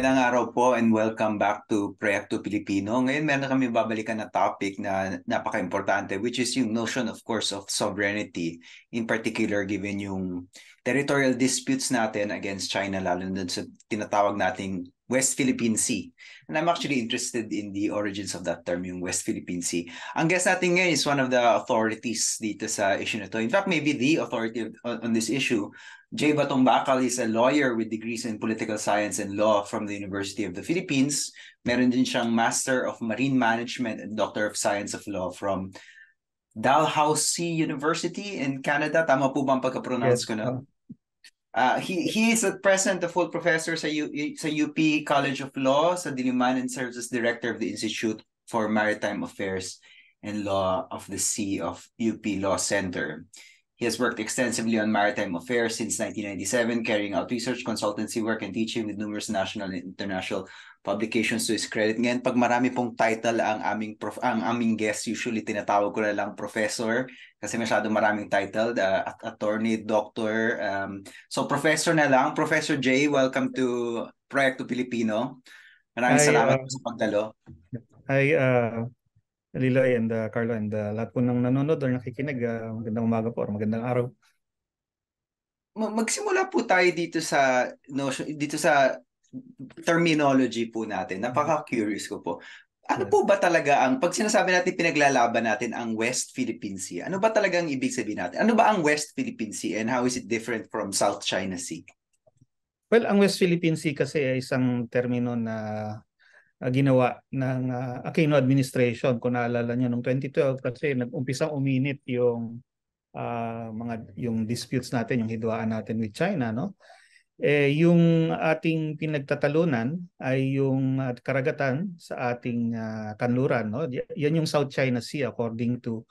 Magandang araw po and welcome back to Proyekto Pilipino. Ngayon meron kami babalikan na topic na napaka-importante which is yung notion of course of sovereignty in particular given yung territorial disputes natin against China lalo na sa tinatawag nating West Philippine Sea. And I'm actually interested in the origins of that term, yung West Philippine Sea. Ang guest natin ngayon is one of the authorities dito sa issue na to. In fact, maybe the authority on, this issue. Jay Batong Bakal is a lawyer with degrees in political science and law from the University of the Philippines. Meron din siyang Master of Marine Management and Doctor of Science of Law from Dalhousie University in Canada. Tama po ba ang pagka-pronounce yes. ko na? Uh, he, he is at present a full professor sa, U, sa UP College of Law sa Diliman and serves as director of the Institute for Maritime Affairs and Law of the Sea of UP Law Center. He has worked extensively on maritime affairs since 1997, carrying out research, consultancy work, and teaching with numerous national and international publications to his credit. Ngayon, pag marami pong title ang aming, prof- ang aming guest, usually tinatawag ko na lang professor kasi masyado maraming title, uh, attorney, doctor. Um, so, professor na lang. Professor Jay, welcome to Proyecto Pilipino. Maraming I, salamat uh, sa pagdalo. Hi, uh, Liloy and uh, Carlo and uh, lahat po ng nanonood or nakikinig, uh, magandang umaga po or magandang araw. Magsimula po tayo dito sa notion dito sa terminology po natin. Mm-hmm. Napaka-curious ko po. Ano po ba talaga ang pag sinasabi natin pinaglalaban natin ang West Philippine Sea? Ano ba talaga ang ibig sabihin natin? Ano ba ang West Philippine Sea and how is it different from South China Sea? Well, ang West Philippine Sea kasi ay isang termino na uh, ginawa ng uh, Aquino administration kung naalala niyo nung 2012 kasi nag-umpisa uminit yung uh, mga yung disputes natin, yung hidwaan natin with China, no? Eh yung ating pinagtatalunan ay yung uh, karagatan sa ating uh, kanluran, no? Yan yung South China Sea according to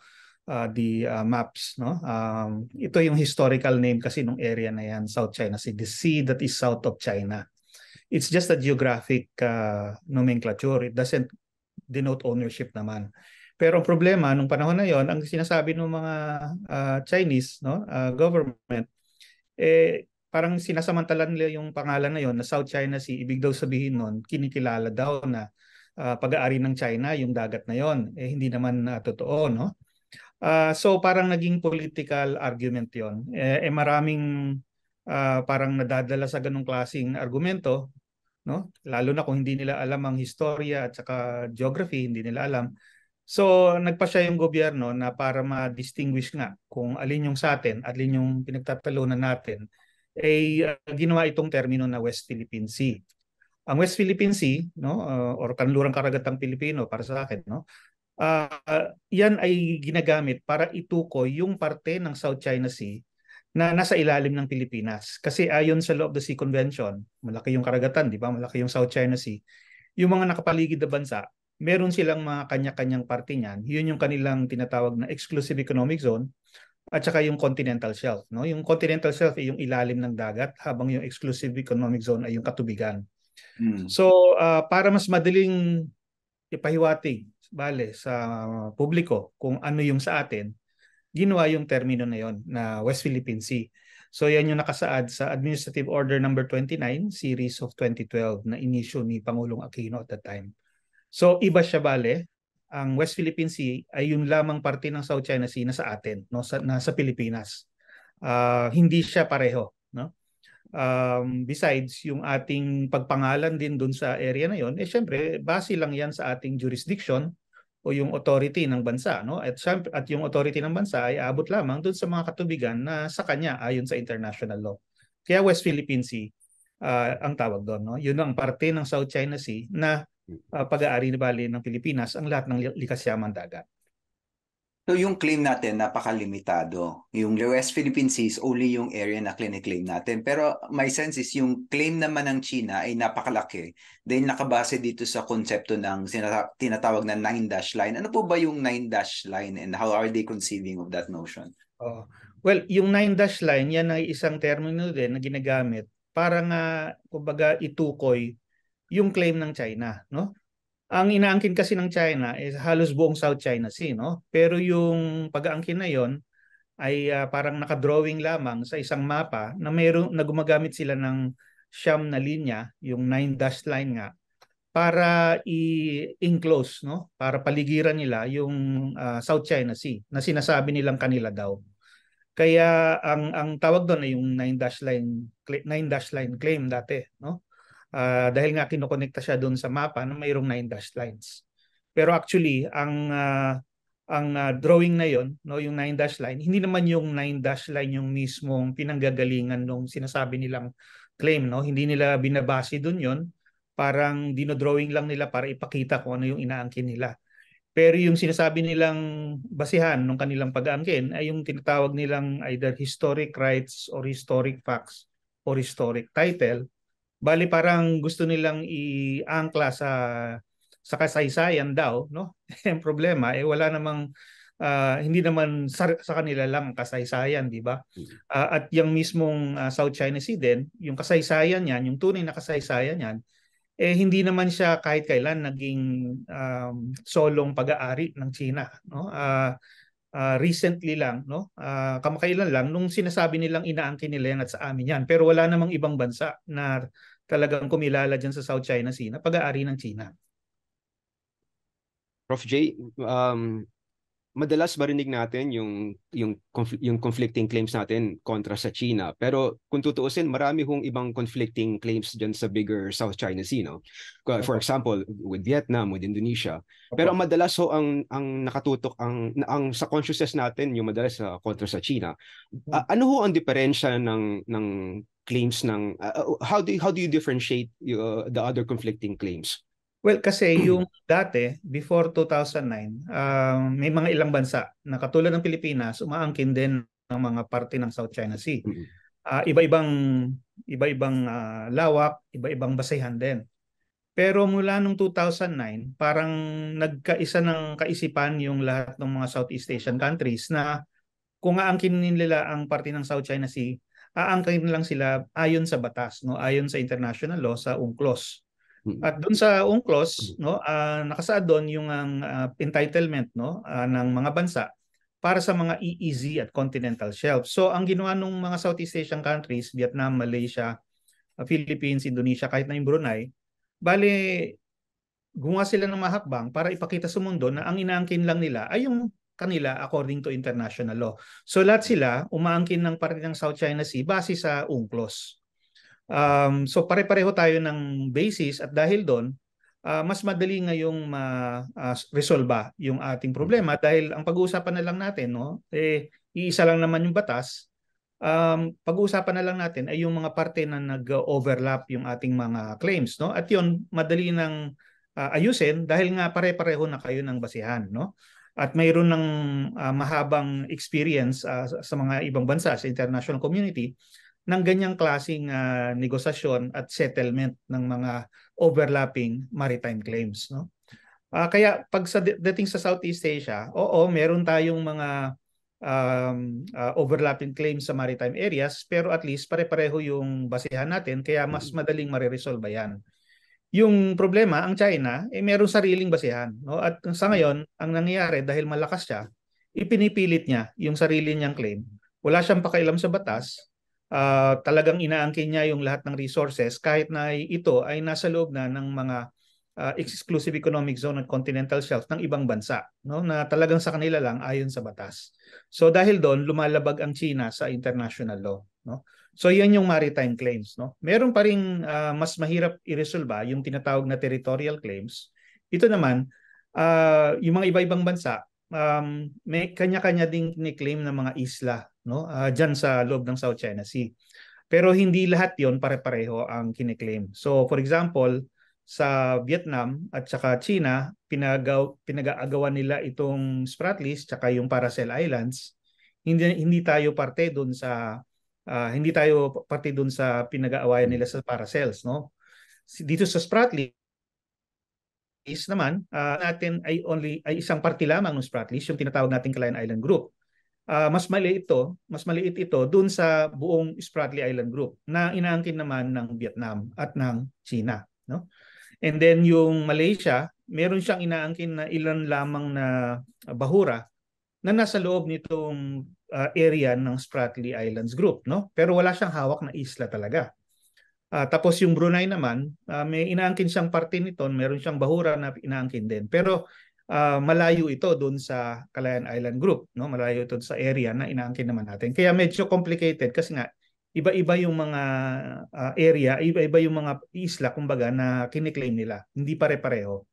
uh, the uh, maps, no? Um, ito yung historical name kasi ng area na yan, South China Sea, the sea that is south of China. It's just a geographic uh, nomenclature. It doesn't denote ownership naman. Pero ang problema nung panahon na 'yon, ang sinasabi ng mga uh, Chinese no uh, government eh parang sinasamantala nila yung pangalan na 'yon na South China Sea. Ibig daw sabihin noon, kinikilala daw na uh, pag-aari ng China yung dagat na 'yon. Eh hindi naman uh, totoo, no? Uh, so parang naging political argument 'yon. Eh, eh maraming uh, parang nadadala sa ganung klasing argumento no? Lalo na kung hindi nila alam ang historia at saka geography, hindi nila alam. So, nagpa siya yung gobyerno na para ma-distinguish nga kung alin yung sa atin, at alin yung pinagtatalunan natin, ay eh, uh, ginawa itong termino na West Philippine Sea. Ang West Philippine Sea, no, uh, or kanlurang karagatang Pilipino para sa akin, no, uh, yan ay ginagamit para itukoy yung parte ng South China Sea na nasa ilalim ng Pilipinas. Kasi ayon sa Law of the Sea Convention, malaki yung karagatan, di ba? Malaki yung South China Sea. Yung mga nakapaligid na bansa, meron silang mga kanya-kanyang parte niyan. Yun yung kanilang tinatawag na exclusive economic zone at saka yung continental shelf. No? Yung continental shelf ay yung ilalim ng dagat habang yung exclusive economic zone ay yung katubigan. Mm. So uh, para mas madaling ipahiwatig bale sa publiko kung ano yung sa atin, ginawa yung termino na yon na West Philippine Sea. So yan yung nakasaad sa Administrative Order number no. 29 series of 2012 na inisyo ni Pangulong Aquino at that time. So iba siya bale, ang West Philippine Sea ay yung lamang parte ng South China Sea na sa atin, no sa nasa Pilipinas. Uh, hindi siya pareho, no? Um, besides yung ating pagpangalan din doon sa area na yon, eh syempre base lang yan sa ating jurisdiction o yung authority ng bansa no at syempre, at yung authority ng bansa ay abot lamang doon sa mga katubigan na sa kanya ayon sa international law kaya West Philippine Sea uh, ang tawag doon no yun ang parte ng South China Sea na uh, pag-aari ni bali ng Pilipinas ang lahat ng likas yaman dagat So yung claim natin napakalimitado. Yung West Philippine Seas only yung area na claim natin. Pero my sense is yung claim naman ng China ay napakalaki dahil nakabase dito sa konsepto ng tinatawag na nine dash line. Ano po ba yung nine dash line and how are they conceiving of that notion? Oh. Well, yung nine dash line yan ay isang termino din na ginagamit para nga kumbaga itukoy yung claim ng China, no? Ang inaangkin kasi ng China is halos buong South China Sea, no? Pero yung pag-aangkin na yon ay uh, parang nakadrawing lamang sa isang mapa na mayroong na gumagamit sila ng siyam na linya, yung nine dash line nga para i-enclose no para paligiran nila yung uh, South China Sea na sinasabi nilang kanila daw kaya ang ang tawag doon ay yung nine dash line nine dash line claim dati no Uh, dahil nga kinokonekta siya doon sa mapa na mayroong nine dashed lines. Pero actually, ang uh, ang uh, drawing na yon, no, yung nine dash line, hindi naman yung nine dash line yung mismong pinanggagalingan ng sinasabi nilang claim, no? Hindi nila binabase doon yon. Parang dinodrawing lang nila para ipakita ko ano yung inaangkin nila. Pero yung sinasabi nilang basihan ng kanilang pag-aangkin ay yung tinatawag nilang either historic rights or historic facts or historic title Bali parang gusto nilang i-angkla sa sa kasaysayan daw, no? Ang problema eh wala namang uh, hindi naman sa, sa kanila lang kasaysayan, di ba? Uh, at yung mismong uh, South China Sea din, yung kasaysayan niyan, yung tunay na kasaysayan niyan, eh hindi naman siya kahit kailan naging um, solong pag-aari ng China, no? Uh, uh, recently lang, no? Uh, kamakailan lang nung sinasabi nilang inaangkin nila yan at sa amin yan. Pero wala namang ibang bansa na talagang kumilala diyan sa South China Sea na pag-aari ng China. Prof. J, um, madalas marinig natin yung yung conf- yung conflicting claims natin kontra sa China. Pero kung tutuusin, marami hong ibang conflicting claims diyan sa bigger South China Sea, no? For example, with Vietnam, with Indonesia. Pero ang madalas ho ang ang nakatutok ang ang sa consciousness natin yung madalas sa uh, kontra sa China. Uh, ano ho ang diferensya ng ng claims ng uh, how do how do you differentiate uh, the other conflicting claims? Well, kasi yung dati, before 2009, uh, um, may mga ilang bansa na katulad ng Pilipinas, umaangkin din ng mga parte ng South China Sea. Uh, iba-ibang iba-ibang uh, lawak, iba-ibang basehan din. Pero mula nung 2009, parang nagkaisa ng kaisipan yung lahat ng mga Southeast Asian countries na kung aangkin nila ang parte ng South China Sea, aangkin lang sila ayon sa batas, no? ayon sa international law, sa UNCLOS. At doon sa UNCLOS, no, uh, nakasaad doon yung ang uh, entitlement no uh, ng mga bansa para sa mga EEZ at continental shelf. So ang ginawa ng mga Southeast Asian countries, Vietnam, Malaysia, Philippines, Indonesia, kahit na yung Brunei, bale gumawa sila ng mahakbang para ipakita sa mundo na ang inaangkin lang nila ay yung kanila according to international law. So lahat sila umaangkin ng parte ng South China Sea base sa UNCLOS. Um, so pare-pareho tayo ng basis at dahil doon, uh, mas madali ngayong ma-resolve ah, uh, yung ating problema dahil ang pag-uusapan na lang natin, no, eh, iisa lang naman yung batas. Um, pag-uusapan na lang natin ay yung mga parte na nag-overlap yung ating mga claims, no? At 'yon madali nang uh, ayusin dahil nga pare-pareho na kayo ng basihan, no? At mayroon ng uh, mahabang experience uh, sa mga ibang bansa sa international community ng ganyang klasing uh, ah, negosasyon at settlement ng mga overlapping maritime claims no uh, kaya pag sa dating sa Southeast Asia oo meron tayong mga um, uh, overlapping claims sa maritime areas pero at least pare-pareho yung basehan natin kaya mas mm. madaling mareresolve yan. Yung problema ang China eh meron sariling basehan no at sa ngayon ang nangyayari dahil malakas siya ipinipilit niya yung sarili niyang claim. Wala siyang pakialam sa batas uh, talagang inaangkin niya yung lahat ng resources kahit na ito ay nasa loob na ng mga uh, exclusive economic zone at continental shelf ng ibang bansa no na talagang sa kanila lang ayon sa batas. So dahil doon lumalabag ang China sa international law no. So yan yung maritime claims no. Meron pa ring uh, mas mahirap iresolba yung tinatawag na territorial claims. Ito naman uh, yung mga iba-ibang bansa um, may kanya-kanya ding ni-claim ng mga isla no? Uh, ah, diyan sa loob ng South China Sea. Pero hindi lahat 'yon pare-pareho ang kine-claim So for example, sa Vietnam at saka China, pinagaw, pinag-aagawan nila itong Spratlys saka yung Paracel Islands. Hindi hindi tayo parte doon sa uh, hindi tayo parte doon sa pinag-aawayan nila sa Paracels, no? Dito sa Spratlys is naman uh, natin ay only ay isang parte lamang ng Spratlys, yung tinatawag nating Client Island Group uh, mas maliit ito, mas maliit ito doon sa buong Spratly Island Group na inaangkin naman ng Vietnam at ng China, no? And then yung Malaysia, meron siyang inaangkin na ilan lamang na bahura na nasa loob nitong uh, area ng Spratly Islands Group, no? Pero wala siyang hawak na isla talaga. Uh, tapos yung Brunei naman, uh, may inaangkin siyang parte nito, meron siyang bahura na inaangkin din. Pero uh, malayo ito doon sa Calayan Island Group, no? Malayo ito sa area na inaangkin naman natin. Kaya medyo complicated kasi nga iba-iba yung mga uh, area, iba-iba yung mga isla kumbaga na kiniklaim nila. Hindi pare-pareho,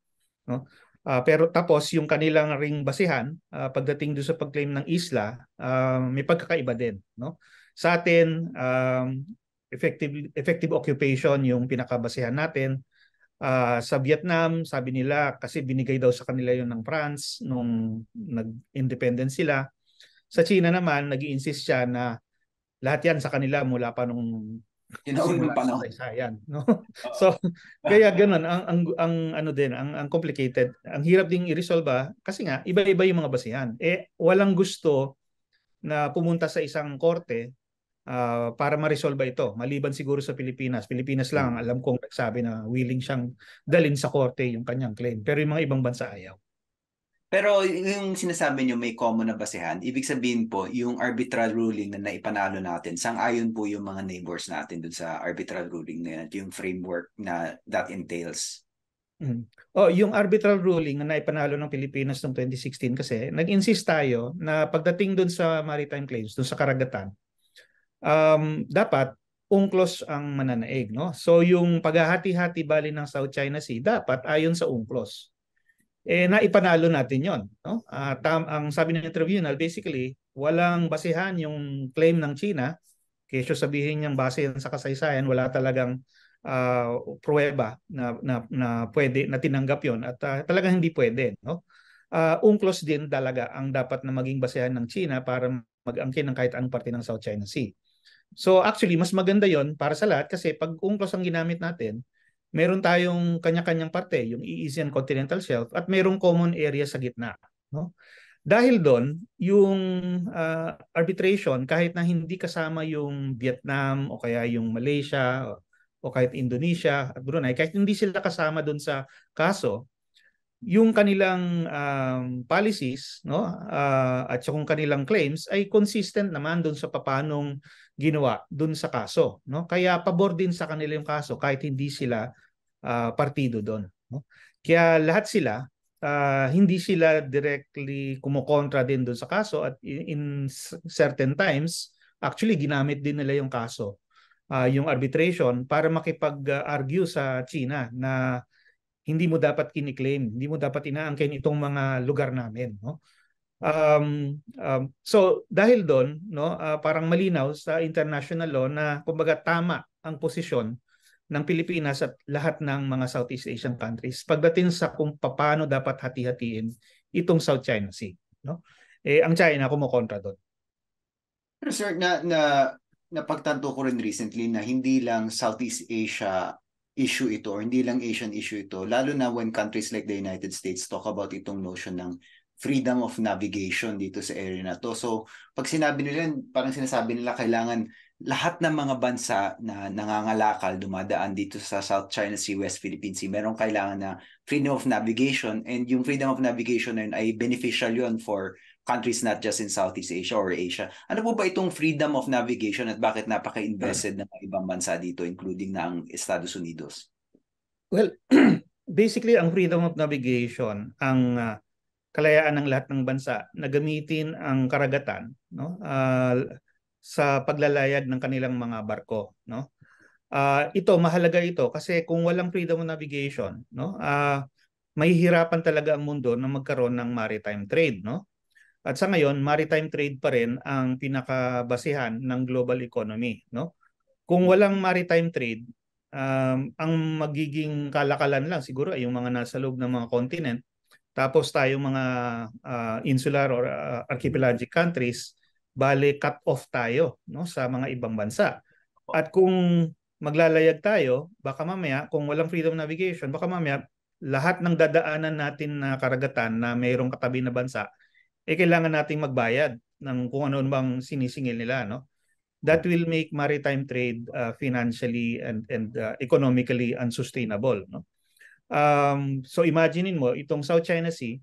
no? Uh, pero tapos yung kanilang ring basihan uh, pagdating do sa pagclaim ng isla, uh, may pagkakaiba din, no? Sa atin, um, effective effective occupation yung pinakabasihan natin uh, sa Vietnam, sabi nila kasi binigay daw sa kanila yon ng France nung nag-independent sila. Sa China naman, nag insist siya na lahat yan sa kanila mula pa nung pa panahon. Yan, no? so, kaya ganun, ang, ang, ang ano din, ang, ang complicated, ang hirap ding i-resolve ah, kasi nga, iba-iba yung mga basihan. Eh, walang gusto na pumunta sa isang korte uh, para ma-resolve ito. Maliban siguro sa Pilipinas. Pilipinas lang ang hmm. alam kong nagsabi na willing siyang dalin sa korte yung kanyang claim. Pero yung mga ibang bansa ayaw. Pero yung sinasabi niyo may common na basehan, ibig sabihin po, yung arbitral ruling na naipanalo natin, sang-ayon po yung mga neighbors natin dun sa arbitral ruling na yan, yung framework na that entails. Mm. Oh, yung arbitral ruling na naipanalo ng Pilipinas noong 2016 kasi, nag-insist tayo na pagdating dun sa maritime claims, dun sa karagatan, um, dapat UNCLOS ang mananaig. No? So yung paghahati-hati bali ng South China Sea, dapat ayon sa UNCLOS. Eh, naipanalo natin yon. No? Uh, tam, ang sabi ng tribunal, basically, walang basehan yung claim ng China. Kesyo sabihin niyang base yan sa kasaysayan, wala talagang uh, pruweba na, na, na pwede, na tinanggap yon At uh, talagang hindi pwede. No? Uh, UNCLOS din talaga ang dapat na maging basehan ng China para mag-angkin ng kahit anong parte ng South China Sea. So actually, mas maganda yon para sa lahat kasi pag UNCLOS ang ginamit natin, meron tayong kanya-kanyang parte, yung EEZ Continental Shelf, at merong common area sa gitna. No? Dahil doon, yung uh, arbitration, kahit na hindi kasama yung Vietnam o kaya yung Malaysia o, o kahit Indonesia at Brunei, kahit hindi sila kasama doon sa kaso, yung kanilang um, policies no uh, at yung kanilang claims ay consistent naman doon sa papanong ginawa dun sa kaso. No? Kaya pabor din sa kanila yung kaso kahit hindi sila uh, partido doon. No? Kaya lahat sila, uh, hindi sila directly kumukontra din doon sa kaso at in, in certain times, actually ginamit din nila yung kaso, uh, yung arbitration para makipag-argue sa China na hindi mo dapat kiniklaim, hindi mo dapat inaangkin itong mga lugar namin. No? Um, um, so dahil doon, no, uh, parang malinaw sa international law na kumbaga tama ang posisyon ng Pilipinas at lahat ng mga Southeast Asian countries pagdating sa kung paano dapat hati-hatiin itong South China Sea, no? Eh ang China kumokontra doon. Pero sir, na, na napagtanto ko rin recently na hindi lang Southeast Asia issue ito or hindi lang Asian issue ito, lalo na when countries like the United States talk about itong notion ng freedom of navigation dito sa area na to. So, pag sinabi nila, parang sinasabi nila kailangan lahat ng mga bansa na nangangalakal dumadaan dito sa South China Sea, West Philippine Sea, merong kailangan na freedom of navigation and yung freedom of navigation na yun ay beneficial yun for countries not just in Southeast Asia or Asia. Ano po ba itong freedom of navigation at bakit napaka-invested hmm. ng ibang bansa dito including na ang Estados Unidos? Well, basically ang freedom of navigation ang uh, kalayaan ng lahat ng bansa na gamitin ang karagatan no uh, sa paglalayag ng kanilang mga barko no uh, ito mahalaga ito kasi kung walang freedom of navigation no uh, mahihirapan talaga ang mundo na magkaroon ng maritime trade no at sa ngayon maritime trade pa rin ang pinakabasehan ng global economy no kung walang maritime trade um, ang magiging kalakalan lang siguro ay yung mga nasa loob ng mga continent tapos tayong mga uh, insular or uh, archipelagic countries, bale cut off tayo no sa mga ibang bansa. At kung maglalayag tayo, baka mamaya kung walang freedom of navigation, baka mamaya lahat ng dadaanan natin na karagatan na mayroong katabi na bansa, eh kailangan nating magbayad ng kung ano bang sinisingil nila, no? That will make maritime trade uh, financially and and uh, economically unsustainable, no? Um, so imaginein mo, itong South China Sea,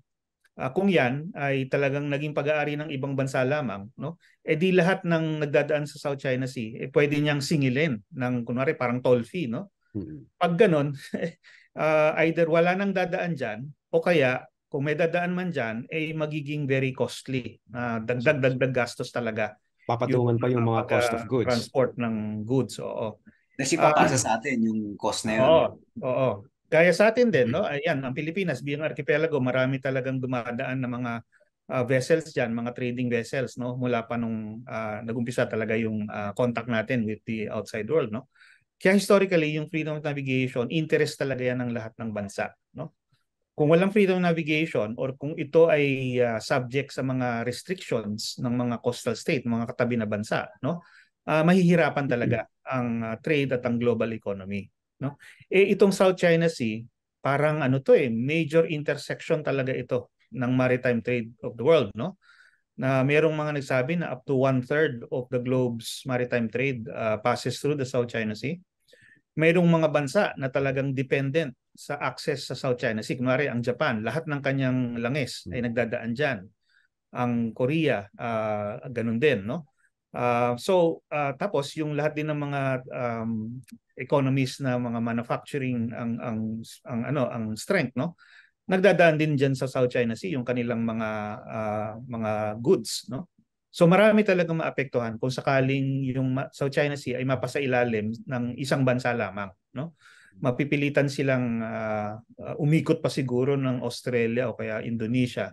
uh, kung yan ay talagang naging pag-aari ng ibang bansa lamang, no? Eh di lahat ng nagdadaan sa South China Sea, eh pwede niyang singilin ng kunwari parang toll fee, no? Mm-hmm. Pag ganon, uh, ah, either wala nang dadaan diyan o kaya kung may dadaan man diyan, eh magiging very costly. Uh, dagdag dagdag gastos talaga. Papatungan pa yung mga cost of goods. Transport ng goods, oo. Nasipapasan uh, sa atin yung cost na yun. Oo, oo. Gaya sa atin din, hmm. no? Ayan, ang Pilipinas bilang archipelago, marami talagang dumadaan na mga uh, vessels diyan, mga trading vessels, no? Mula pa nung uh, nagumpisa talaga yung uh, contact natin with the outside world, no? Kaya historically, yung freedom of navigation, interest talaga yan ng lahat ng bansa, no? Kung walang freedom of navigation or kung ito ay uh, subject sa mga restrictions ng mga coastal state, mga katabi na bansa, no? Uh, mahihirapan talaga ang uh, trade at ang global economy no eh itong South China Sea parang ano to eh major intersection talaga ito ng maritime trade of the world no na merong mga nagsabi na up to one third of the globe's maritime trade uh, passes through the South China Sea mayroong mga bansa na talagang dependent sa access sa South China Sea. Kunwari ang Japan, lahat ng kanyang langis ay hmm. nagdadaan diyan Ang Korea, uh, ganun din. No? Uh, so uh, tapos yung lahat din ng mga um, economies na mga manufacturing ang ang ang ano ang strength no nagdadaan din diyan sa South China Sea yung kanilang mga uh, mga goods no so marami talaga maapektuhan kung sakaling yung South China Sea ay mapasa ilalim ng isang bansa lamang no mapipilitan silang uh, umikot pa siguro ng Australia o kaya Indonesia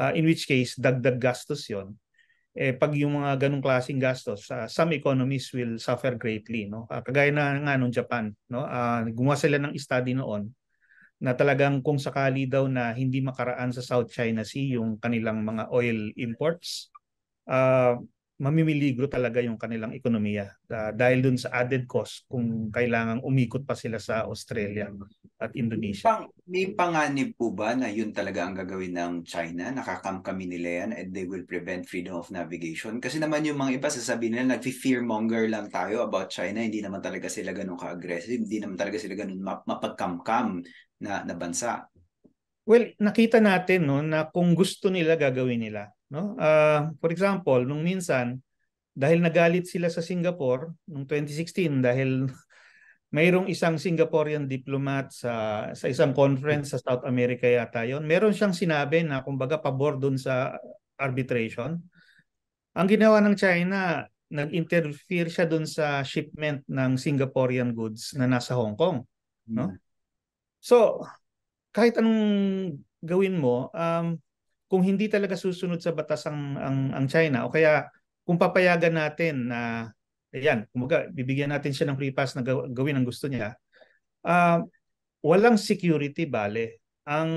uh, in which case dagdag gastos yon eh, pag yung mga ganung klaseng gastos, uh, some economies will suffer greatly. No? Uh, kagaya na nga nung Japan, no? uh, gumawa sila ng study noon na talagang kung sakali daw na hindi makaraan sa South China Sea yung kanilang mga oil imports, uh, mamimiligro talaga yung kanilang ekonomiya uh, dahil dun sa added cost kung kailangang umikot pa sila sa Australia at Indonesia. may panganib po ba na yun talaga ang gagawin ng China? kami nila yan and they will prevent freedom of navigation? Kasi naman yung mga iba sasabihin nila nag-fearmonger lang tayo about China. Hindi naman talaga sila ganun ka-aggressive. Hindi naman talaga sila ganun map- mapagkamkam na, na bansa. Well, nakita natin no, na kung gusto nila gagawin nila No? Uh, for example, nung minsan, dahil nagalit sila sa Singapore nung 2016 dahil mayroong isang Singaporean diplomat sa sa isang conference sa South America yata yon. Meron siyang sinabi na kumbaga pabor doon sa arbitration. Ang ginawa ng China, nag-interfere siya doon sa shipment ng Singaporean goods na nasa Hong Kong, no? Hmm. So, kahit anong gawin mo, um, kung hindi talaga susunod sa batas ang ang, ang China o kaya kung papayagan natin na ayan, kumaga bibigyan natin siya ng free pass na gawin ang gusto niya, uh, walang security bale ang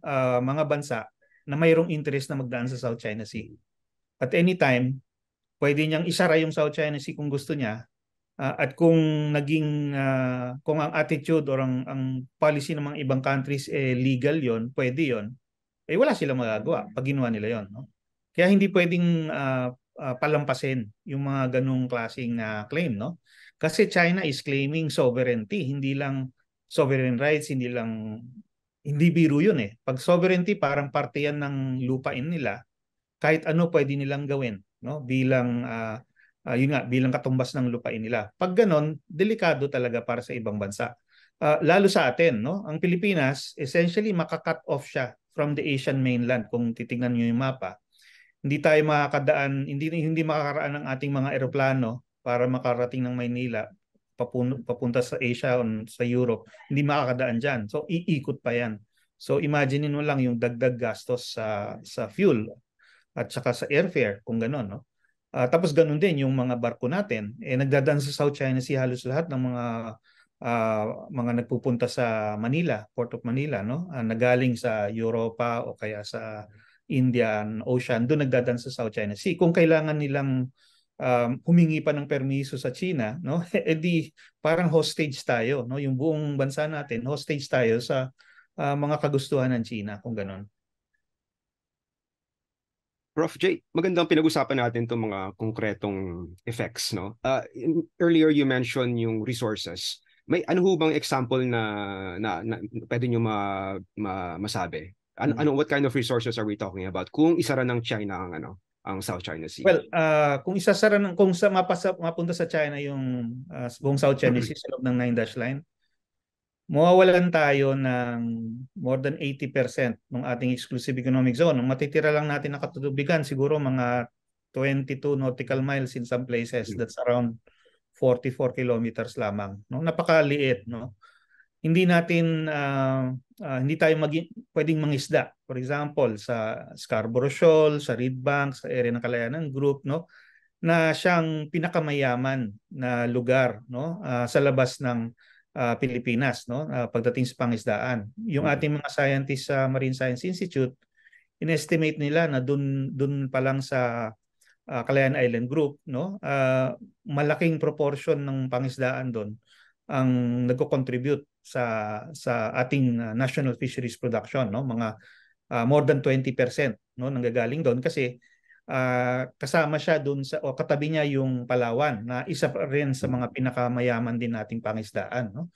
uh, mga bansa na mayroong interest na magdaan sa South China Sea. At anytime pwede niyang isara yung South China Sea kung gusto niya. Uh, at kung naging uh, kung ang attitude or ang, ang policy ng mga ibang countries eh legal 'yon, pwede 'yon eh wala silang magagawa pag ginawa nila yon no? Kaya hindi pwedeng uh, uh, palampasin yung mga ganung klaseng uh, claim, no? Kasi China is claiming sovereignty, hindi lang sovereign rights, hindi lang hindi biro yun eh. Pag sovereignty parang parte yan ng lupain nila, kahit ano pwede nilang gawin, no? Bilang uh, uh, yun nga, bilang katumbas ng lupain nila. Pag ganon, delikado talaga para sa ibang bansa. Uh, lalo sa atin, no? Ang Pilipinas, essentially makakat off siya from the Asian mainland kung titingnan niyo yung mapa. Hindi tayo makakadaan, hindi hindi makakaraan ng ating mga eroplano para makarating ng Maynila papunta, papunta sa Asia o sa Europe. Hindi makakadaan diyan. So iikot pa 'yan. So imagine mo lang yung dagdag gastos sa sa fuel at saka sa airfare kung gano'n. No? Uh, tapos ganun din yung mga barko natin. Eh, nagdadaan sa South China Sea halos lahat ng mga uh, mga nagpupunta sa Manila, Port of Manila, no? Uh, nagaling sa Europa o kaya sa Indian Ocean, doon nagdadan sa South China Sea. Kung kailangan nilang um, humingi pa ng permiso sa China, no? edi eh, parang hostage tayo, no? Yung buong bansa natin, hostage tayo sa uh, mga kagustuhan ng China kung ganun. Prof. J, magandang pinag-usapan natin itong mga konkretong effects. No? Uh, earlier, you mentioned yung resources. May ano ho bang example na na, na pwede niyo ma, ma, masabi? ano mm-hmm. ano what kind of resources are we talking about kung isara ng China ang ano ang South China Sea? Well, uh, kung isasara ng kung sa mapasa, mapunta sa China yung uh, buong South China Sea sa loob ng 9 dash line, mawawalan tayo ng more than 80% ng ating exclusive economic zone. Ang matitira lang natin na katutubigan, siguro mga 22 nautical miles in some places. Mm. That's around 44 kilometers lamang. No? Napakaliit. No? Hindi natin, uh, uh, hindi tayo maging, pwedeng mangisda. For example, sa Scarborough Shoal, sa Reed Bank, sa area ng Kalayanan Group, no? na siyang pinakamayaman na lugar no uh, sa labas ng uh, Pilipinas no uh, pagdating sa pangisdaan yung mm-hmm. ating mga scientists sa Marine Science Institute inestimate nila na dun dun pa lang sa uh, ah, Calayan Island Group, no? Uh, malaking proportion ng pangisdaan doon ang nagko-contribute sa sa ating uh, national fisheries production, no? Mga uh, more than 20% no nanggagaling doon kasi uh, kasama siya doon sa o katabi niya yung Palawan na isa pa rin sa mga pinakamayaman din nating pangisdaan, no?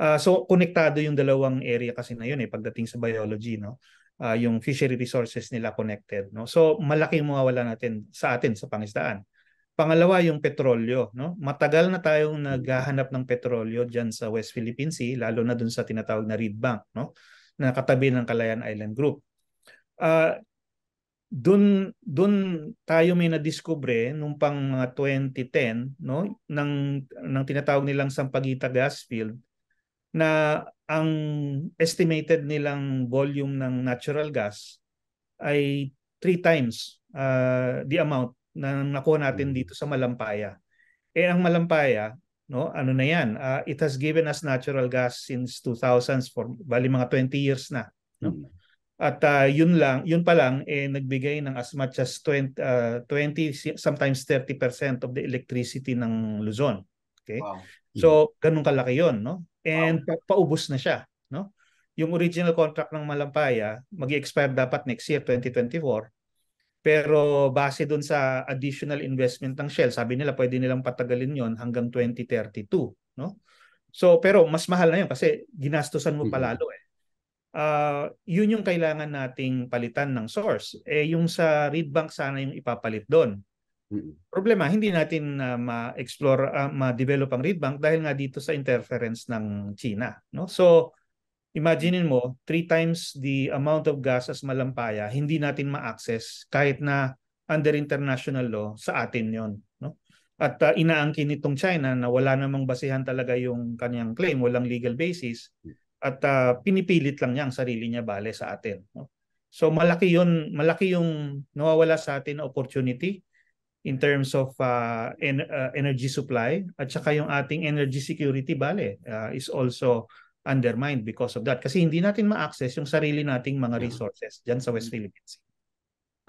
Uh, so konektado yung dalawang area kasi na yun eh pagdating sa biology, no? uh, yung fishery resources nila connected no so malaking mawawala natin sa atin sa pangisdaan pangalawa yung petrolyo no matagal na tayong naghahanap ng petrolyo diyan sa West Philippine Sea lalo na dun sa tinatawag na Reed Bank no na katabi ng Calayan Island Group uh, dun dun tayo may na nadiskubre nung pang 2010 no ng ng tinatawag nilang Sampaguita gas field na ang estimated nilang volume ng natural gas ay three times uh, the amount na nakuha natin mm. dito sa Malampaya. Eh ang Malampaya, no, ano na 'yan? Uh, it has given us natural gas since 2000s for bali mga 20 years na, no? Mm. At uh, yun lang, yun pa lang eh nagbigay ng as much as 20 uh, 20 sometimes 30% of the electricity ng Luzon. Okay? Wow. So, ganun kalaki 'yon, no? and wow. pa- paubos na siya, no? Yung original contract ng Malampaya mag expire dapat next year 2024. Pero base doon sa additional investment ng Shell, sabi nila pwede nilang patagalin 'yon hanggang 2032, no? So pero mas mahal na 'yon kasi ginastosan mo palalo mm-hmm. eh. Uh, yun yung kailangan nating palitan ng source. Eh yung sa Reed Bank sana yung ipapalit doon. Problema, hindi natin uh, ma-explore, uh, ma-develop ang read bank dahil nga dito sa interference ng China. No? So, imaginein mo, three times the amount of gas as malampaya, hindi natin ma-access kahit na under international law sa atin yon no at uh, inaangkin nitong China na wala namang basihan talaga yung kanyang claim walang legal basis at uh, pinipilit lang niya ang sarili niya bale sa atin no so malaki yon malaki yung nawawala sa atin na opportunity in terms of uh, en- uh, energy supply at saka yung ating energy security bale uh, is also undermined because of that kasi hindi natin ma-access yung sarili nating mga mm. resources diyan sa West Philippines.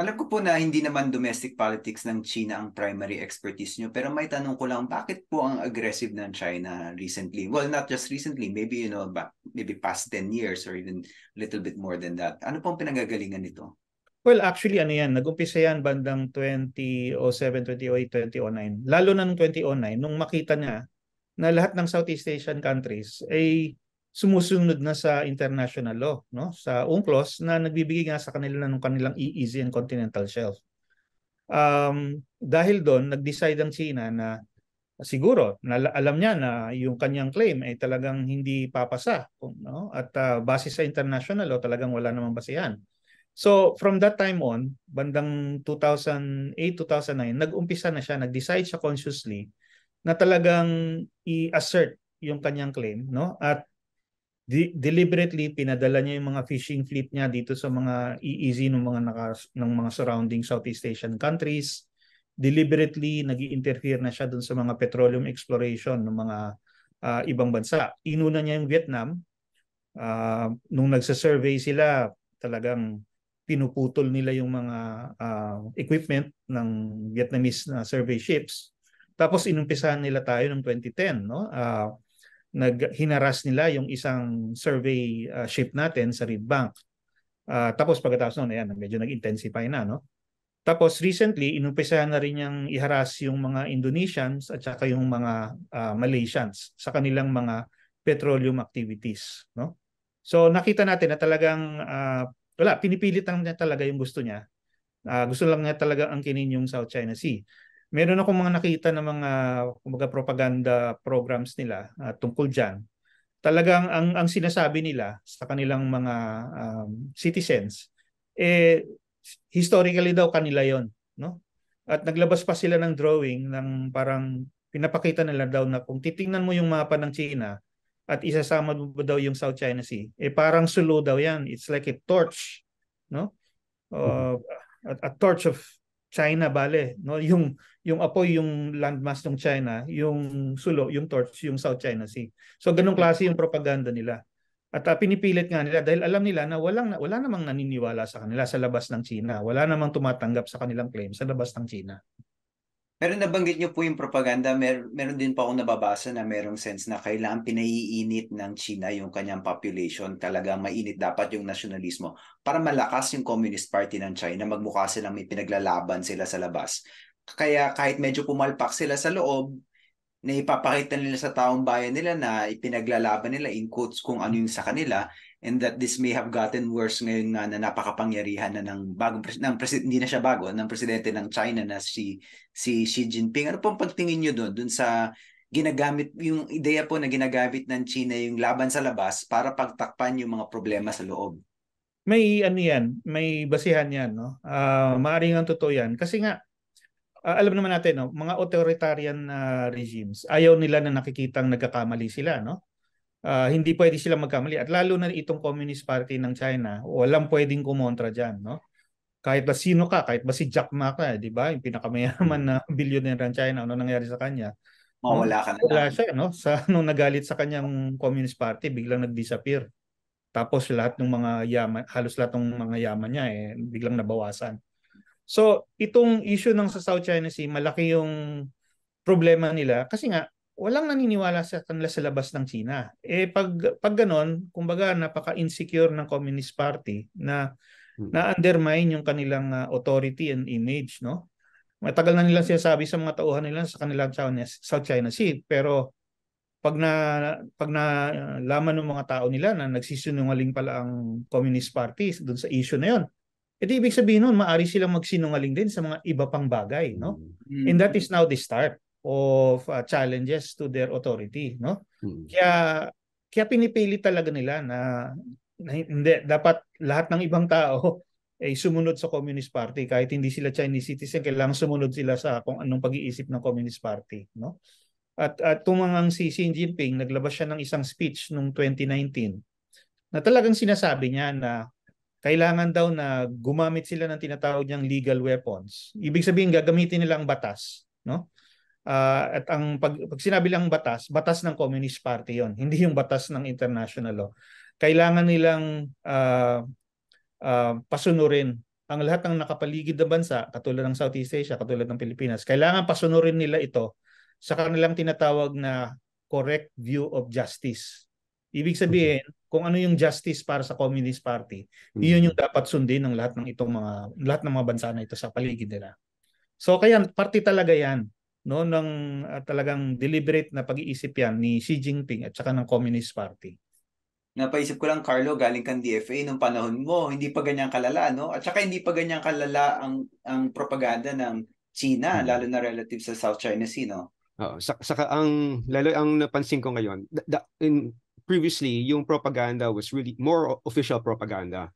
Alam ko po na hindi naman domestic politics ng China ang primary expertise nyo pero may tanong ko lang bakit po ang aggressive ng China recently? Well, not just recently, maybe you know, maybe past 10 years or even a little bit more than that. Ano pong pinanggagalingan nito? Well, actually, ano yan, nag-umpisa yan bandang 2007, 2008, 2009. Lalo na nung 2009, nung makita niya na lahat ng Southeast Asian countries ay sumusunod na sa international law, no? sa UNCLOS na nagbibigay nga sa kanila ng kanilang EEZ and Continental Shelf. Um, dahil doon, nag-decide ang China na siguro na, alam niya na yung kanyang claim ay talagang hindi papasa no? at uh, base sa international law talagang wala namang basihan. So from that time on, bandang 2008-2009, nag-umpisa na siya, nag-decide siya consciously na talagang i-assert yung kanyang claim, no? At de- deliberately pinadala niya yung mga fishing fleet niya dito sa mga easy e ng mga naka, ng mga surrounding Southeast Asian countries. Deliberately nag-interfere na siya dun sa mga petroleum exploration ng mga uh, ibang bansa. Inuna niya yung Vietnam. Uh, nung nagsa sila, talagang pinuputol nila yung mga uh, equipment ng Vietnamese na ah, survey ships. Tapos inumpisahan nila tayo noong 2010, no? Uh, ah, naghinaras nila yung isang survey uh, ship natin sa Reed Bank. Uh, tapos pagkatapos noon, ayan, medyo nag-intensify na, no? Tapos recently, inumpisahan na rin niyang iharas yung mga Indonesians at saka yung mga uh, Malaysians sa kanilang mga petroleum activities, no? So nakita natin na talagang uh, wala, pinipilit lang niya talaga yung gusto niya. Uh, gusto lang niya talaga ang angkinin yung South China Sea. Meron akong mga nakita ng mga mga propaganda programs nila uh, tungkol diyan. Talagang ang ang sinasabi nila sa kanilang mga um, citizens eh historically daw kanila 'yon, no? At naglabas pa sila ng drawing ng parang pinapakita nila daw na kung titingnan mo yung mapa ng China, at isasama mo daw yung South China Sea? Eh parang sulo daw yan. It's like a torch, no? Mm-hmm. Uh, a, a torch of China bale, no? Yung yung apoy yung landmass ng China, yung sulo, yung torch, yung South China Sea. So ganung klase yung propaganda nila. At uh, pinipilit nga nila dahil alam nila na walang wala namang naniniwala sa kanila sa labas ng China. Wala namang tumatanggap sa kanilang claim sa labas ng China. Pero nabanggit niyo po yung propaganda, mer meron din pa ako nababasa na merong sense na kailangan pinaiinit ng China yung kanyang population. Talaga mainit dapat yung nasyonalismo para malakas yung Communist Party ng China. Magmukha silang may pinaglalaban sila sa labas. Kaya kahit medyo pumalpak sila sa loob, na ipapakita nila sa taong bayan nila na ipinaglalaban nila in quotes kung ano yung sa kanila, and that this may have gotten worse ngayon nga na napakapangyarihan na ng bagong ng presidente hindi na siya bago ng presidente ng China na si si Xi Jinping ano pong pagtingin niyo doon doon sa ginagamit yung ideya po na ginagamit ng China yung laban sa labas para pagtakpan yung mga problema sa loob may ano yan may basihan yan no uh, maaring ang totoo yan kasi nga uh, alam naman natin no mga authoritarian uh, regimes ayaw nila na nakikitang nagkakamali sila no uh, hindi pwede sila magkamali. At lalo na itong Communist Party ng China, walang pwedeng kumontra diyan, no? Kahit ba sino ka, kahit ba si Jack Ma ka, eh, 'di ba? Yung pinakamayaman na billionaire ng China, ano nangyari sa kanya? Mawala ka na. Wala siya, no? Sa nung nagalit sa kanyang Communist Party, biglang nag-disappear. Tapos lahat ng mga yaman, halos lahat ng mga yaman niya eh biglang nabawasan. So, itong issue ng sa South China Sea, malaki yung problema nila kasi nga walang naniniwala sa kanila sa labas ng China. Eh pag pag ganon, kumbaga napaka-insecure ng Communist Party na hmm. na-undermine yung kanilang uh, authority and image, no? Matagal na nilang sinasabi sa mga tauhan nila sa kanilang South China Sea, pero pag na pag na laman ng mga tao nila na nagsisinungaling pala ang Communist Party doon sa issue na 'yon. E eh, di ibig sabihin noon, maari silang magsinungaling din sa mga iba pang bagay, no? Hmm. And that is now the start of uh, challenges to their authority, no? Hmm. Kaya kaya pinipili talaga nila na, na hindi dapat lahat ng ibang tao ay sumunod sa Communist Party kahit hindi sila Chinese citizen kailangan sumunod sila sa kung anong pag-iisip ng Communist Party, no? At at tumangang si Xi Jinping, naglabas siya ng isang speech noong 2019 na talagang sinasabi niya na kailangan daw na gumamit sila ng tinatawag niyang legal weapons. Ibig sabihin gagamitin nila ang batas, no? Uh, at ang pag, pag sinabi lang batas, batas ng Communist Party yon, hindi yung batas ng international law. Kailangan nilang uh, uh, pasunurin ang lahat ng nakapaligid na bansa, katulad ng Southeast Asia, katulad ng Pilipinas. Kailangan pasunurin nila ito sa kanilang tinatawag na correct view of justice. Ibig sabihin, kung ano yung justice para sa Communist Party, mm-hmm. iyon yung dapat sundin ng lahat ng itong mga lahat ng mga bansa na ito sa paligid nila. So kaya party talaga 'yan no ng uh, talagang deliberate na pag-iisip yan ni Xi Jinping at saka ng Communist Party. Napaisip ko lang Carlo, galing kang DFA nung panahon mo, hindi pa ganyan kalala, no? At saka hindi pa ganyan kalala ang ang propaganda ng China, hmm. lalo na relative sa South China Sea, no? Oo, saka, saka ang lalo ang napansin ko ngayon, da, da, in, previously yung propaganda was really more official propaganda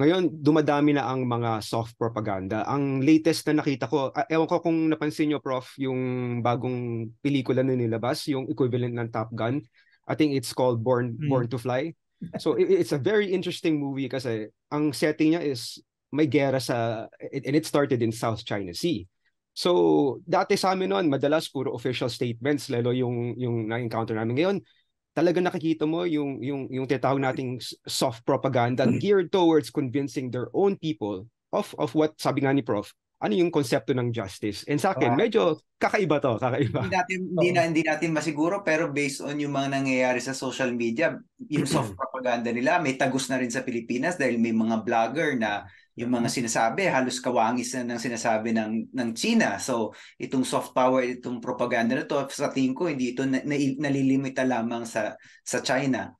ngayon, dumadami na ang mga soft propaganda. Ang latest na nakita ko, ah, ewan ko kung napansin nyo, Prof, yung bagong pelikula na nilabas, yung equivalent ng Top Gun. I think it's called Born, mm. Born to Fly. So it's a very interesting movie kasi ang setting niya is may gera sa, and it started in South China Sea. So, dati sa amin noon, madalas puro official statements, lalo yung, yung na-encounter namin ngayon talaga nakikita mo yung yung yung tinatawag nating soft propaganda mm. geared towards convincing their own people of of what sabi nga ni prof ano yung konsepto ng justice. And sa akin, ah. medyo kakaiba to, kakaiba. Hindi natin, hindi, na, hindi natin masiguro, pero based on yung mga nangyayari sa social media, yung soft propaganda nila, may tagus na rin sa Pilipinas dahil may mga vlogger na yung mga sinasabi, halos kawangis na ng sinasabi ng, ng China. So, itong soft power, itong propaganda na to, sa tingin ko, hindi ito na, na, nalilimita lamang sa, sa China.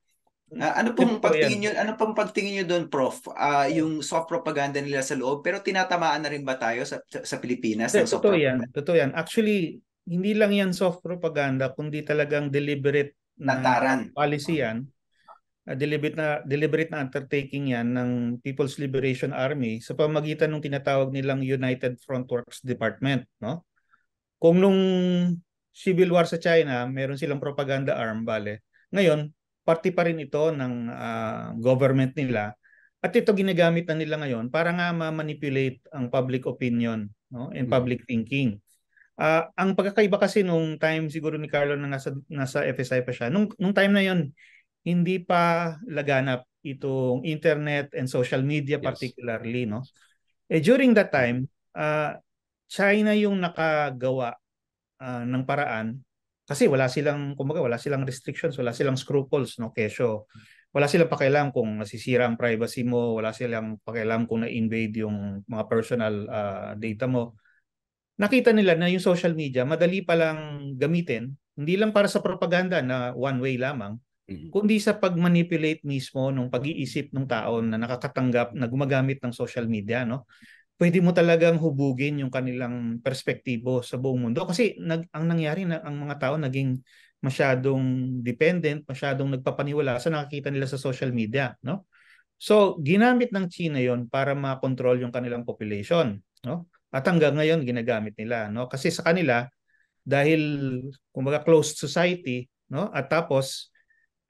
Uh, ano pong Ito pagtingin niyo ano pong pagtingin niyo doon prof uh, yung soft propaganda nila sa loob pero tinatamaan na rin ba tayo sa sa, Pilipinas ng soft totoo yan totoo yan actually hindi lang yan soft propaganda kundi talagang deliberate na Tataran. policy yan uh, deliberate na deliberate na undertaking yan ng People's Liberation Army sa pamagitan ng tinatawag nilang United Front Works Department no kung nung civil war sa China meron silang propaganda arm bale ngayon parte pa rin ito ng uh, government nila at ito ginagamit na nila ngayon para nga ma-manipulate ang public opinion no and mm. public thinking. Uh, ang pagkakaiba kasi nung time siguro ni Carlo na nasa nasa FSI pa siya. Nung nung time na 'yon hindi pa laganap itong internet and social media yes. particularly no. Eh during that time, uh, China yung nakagawa uh, ng paraan kasi wala silang kumbaga wala silang restrictions, wala silang scruples no keso. Wala silang pakialam kung nasisira ang privacy mo, wala silang pakialam kung na-invade yung mga personal uh, data mo. Nakita nila na yung social media madali pa lang gamitin, hindi lang para sa propaganda na one way lamang, mm-hmm. kundi sa pagmanipulate mismo ng pag-iisip ng tao na nakakatanggap na gumagamit ng social media no pwede mo talagang hubugin yung kanilang perspektibo sa buong mundo kasi nag, ang nangyari na ang mga tao naging masyadong dependent, masyadong nagpapaniwala sa nakikita nila sa social media, no? So, ginamit ng China 'yon para makontrol yung kanilang population, no? At hanggang ngayon ginagamit nila, no? Kasi sa kanila dahil kumbaga closed society, no? At tapos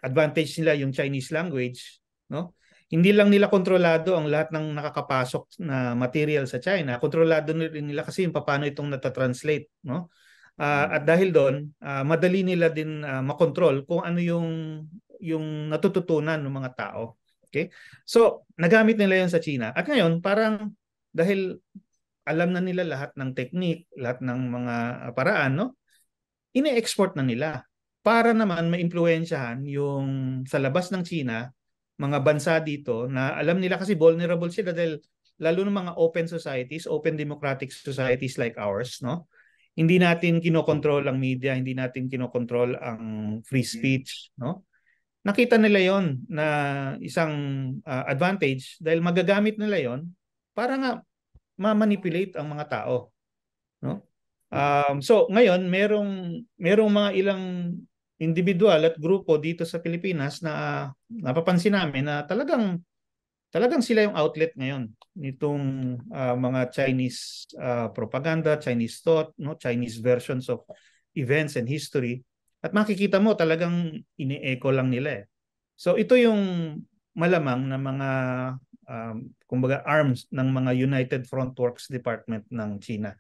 advantage nila yung Chinese language, no? hindi lang nila kontrolado ang lahat ng nakakapasok na material sa China, kontrolado rin nila kasi yung paano itong natatranslate, no? Uh, at dahil doon, uh, madali nila din uh, makontrol kung ano yung yung natututunan ng mga tao. Okay? So, nagamit nila 'yon sa China. At ngayon, parang dahil alam na nila lahat ng technique, lahat ng mga paraan, no? Ine-export na nila para naman maimpluwensyahan yung sa labas ng China mga bansa dito na alam nila kasi vulnerable sila dahil lalo ng mga open societies, open democratic societies like ours, no? Hindi natin kinokontrol ang media, hindi natin kinokontrol ang free speech, no? Nakita nila 'yon na isang uh, advantage dahil magagamit nila 'yon para nga ma-manipulate ang mga tao, no? Um, so ngayon merong merong mga ilang individual at grupo dito sa Pilipinas na ah, napapansin namin na talagang talagang sila yung outlet ngayon nitong uh, mga Chinese uh, propaganda, Chinese thought, no, Chinese versions of events and history. At makikita mo talagang ini-echo lang nila eh. So ito yung malamang na mga um, kumbaga arms ng mga United Front Works Department ng China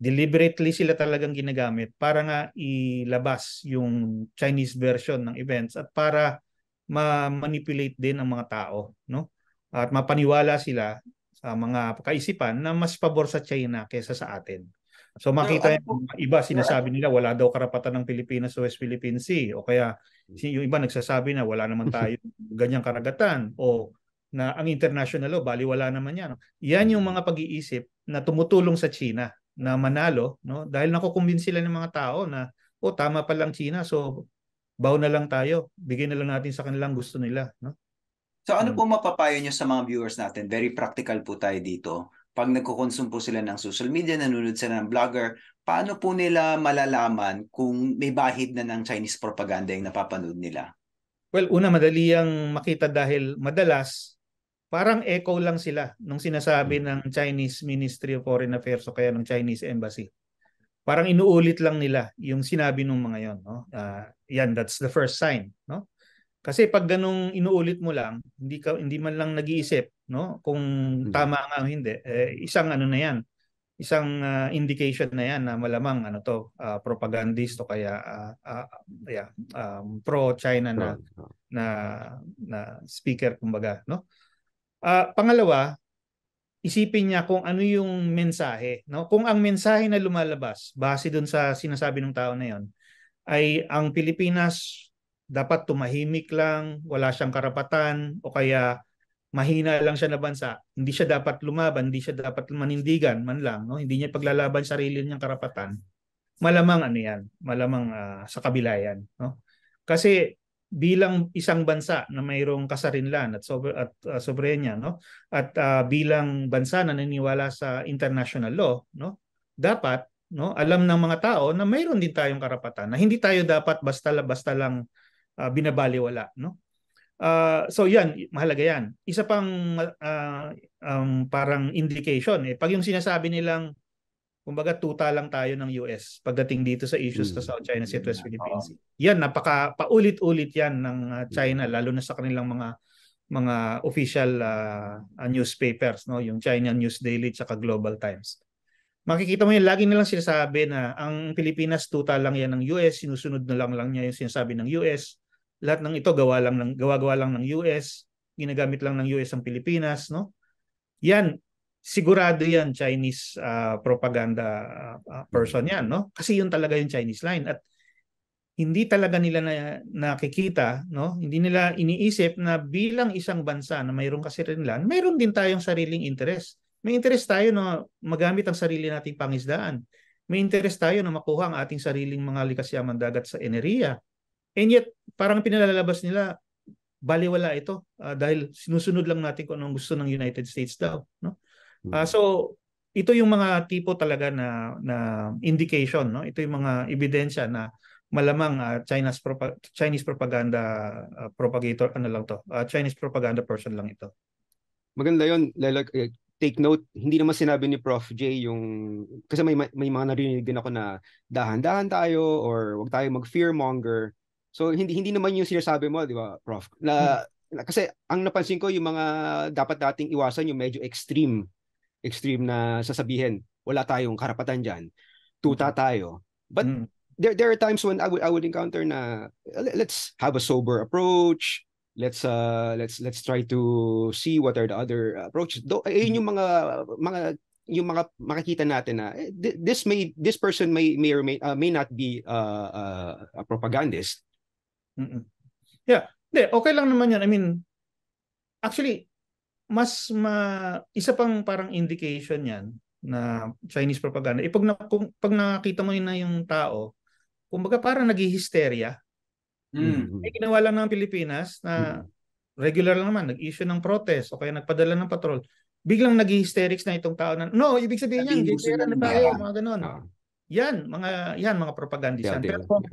deliberately sila talagang ginagamit para nga ilabas yung Chinese version ng events at para ma-manipulate din ang mga tao, no? At mapaniwala sila sa mga kaisipan na mas pabor sa China kaysa sa atin. So makita no, yung iba sinasabi nila wala daw karapatan ng Pilipinas sa West Philippine Sea o kaya yung iba nagsasabi na wala naman tayo ganyang karagatan o na ang international law bali wala naman yan. Yan yung mga pag-iisip na tumutulong sa China na manalo no dahil nakukumbinsi sila ng mga tao na oh tama pa lang China so baw na lang tayo bigyan na lang natin sa kanilang gusto nila no So ano hmm. po mapapayo niyo sa mga viewers natin? Very practical po tayo dito. Pag nagkukonsume po sila ng social media, nanonood sila ng vlogger, paano po nila malalaman kung may bahid na ng Chinese propaganda yung napapanood nila? Well, una madali ang makita dahil madalas parang echo lang sila nung sinasabi hmm. ng Chinese Ministry of Foreign Affairs o kaya ng Chinese Embassy. Parang inuulit lang nila yung sinabi ng mga yon, no? Uh, yan that's the first sign, no? Kasi pag ganung inuulit mo lang, hindi ka hindi man lang nag-iisip, no? Kung hmm. tama nga o hindi, eh, isang ano na 'yan. Isang uh, indication na 'yan na malamang ano to, uh, propagandist o kaya uh, uh, yeah, um, pro-China na na na speaker kumbaga, no? Uh, pangalawa, isipin niya kung ano yung mensahe. No? Kung ang mensahe na lumalabas, base dun sa sinasabi ng tao na yon, ay ang Pilipinas dapat tumahimik lang, wala siyang karapatan, o kaya mahina lang siya na bansa, hindi siya dapat lumaban, hindi siya dapat manindigan man lang, no? hindi niya paglalaban sarili niyang karapatan. Malamang ano yan, malamang uh, sa kabila yan. No? Kasi bilang isang bansa na mayroong kasarinlan at sobre at uh, ah, soberenya no at uh, bilang bansa na naniniwala sa international law no dapat no alam ng mga tao na mayroon din tayong karapatan na hindi tayo dapat basta basta lang uh, binabaliwala no uh, so yan mahalaga yan isa pang uh, um, parang indication eh pag yung sinasabi nilang kumbaga tuta lang tayo ng US pagdating dito sa issues hmm. sa South China Sea at West Philippine Sea. Yan napaka paulit-ulit yan ng ah, China hmm. lalo na sa kanilang mga mga official uh, newspapers no yung China News Daily at Global Times. Makikita mo yan lagi nilang sinasabi na ang Pilipinas tuta lang yan ng US, sinusunod na lang lang niya yung sinasabi ng US. Lahat ng ito gawa lang ng gawa-gawa lang ng US, ginagamit lang ng US ang Pilipinas no. Yan sigurado yan Chinese uh, propaganda uh, person yan, no? Kasi yun talaga yung Chinese line at hindi talaga nila na, nakikita, no? Hindi nila iniisip na bilang isang bansa na mayroon kasi rin land, mayroon din tayong sariling interest. May interest tayo na magamit ang sarili nating pangisdaan. May interest tayo na makuha ang ating sariling mga likasyaman dagat sa enerhiya. And yet, parang pinalalabas nila, baliwala ito uh, dahil sinusunod lang natin kung anong gusto ng United States daw. No? Uh, so ito yung mga tipo talaga na na indication no ito yung mga ebidensya na malamang uh, China's propa- Chinese propaganda uh, propagator ano lang to uh, Chinese propaganda person lang ito maganda yon lalo eh, take note hindi naman sinabi ni Prof J yung kasi may may mga narinig din ako na dahan-dahan tayo or wag tayo mag fearmonger so hindi hindi naman yung sinasabi mo di ba Prof na hmm. kasi ang napansin ko yung mga dapat dating iwasan yung medyo extreme extreme na sasabihin, wala tayong karapatan diyan. Tuta mm-hmm. tayo. But mm. there there are times when I would I would encounter na let's have a sober approach. Let's uh let's let's try to see what are the other approaches. Do eh, mm-hmm. yung mga mga yung mga makikita natin na eh, this may this person may may or may, uh, may not be uh, uh, a propagandist. Mm-mm. Yeah. De, okay lang naman yan. I mean, actually, mas ma, isa pang parang indication yan na Chinese propaganda. Ipag eh, na, kung, pag nakakita mo na yung tao, kumbaga parang naghihisteria. Mm. Mm-hmm. Eh, ginawa lang ng Pilipinas na hmm. regular lang naman, nag-issue ng protest o kaya nagpadala ng patrol. Biglang nag na itong tao na, no, ibig sabihin niya yan, gitera na tayo, mga ganun. uh Yan, mga, yan, mga propagandistan. Yeah, Pero kung,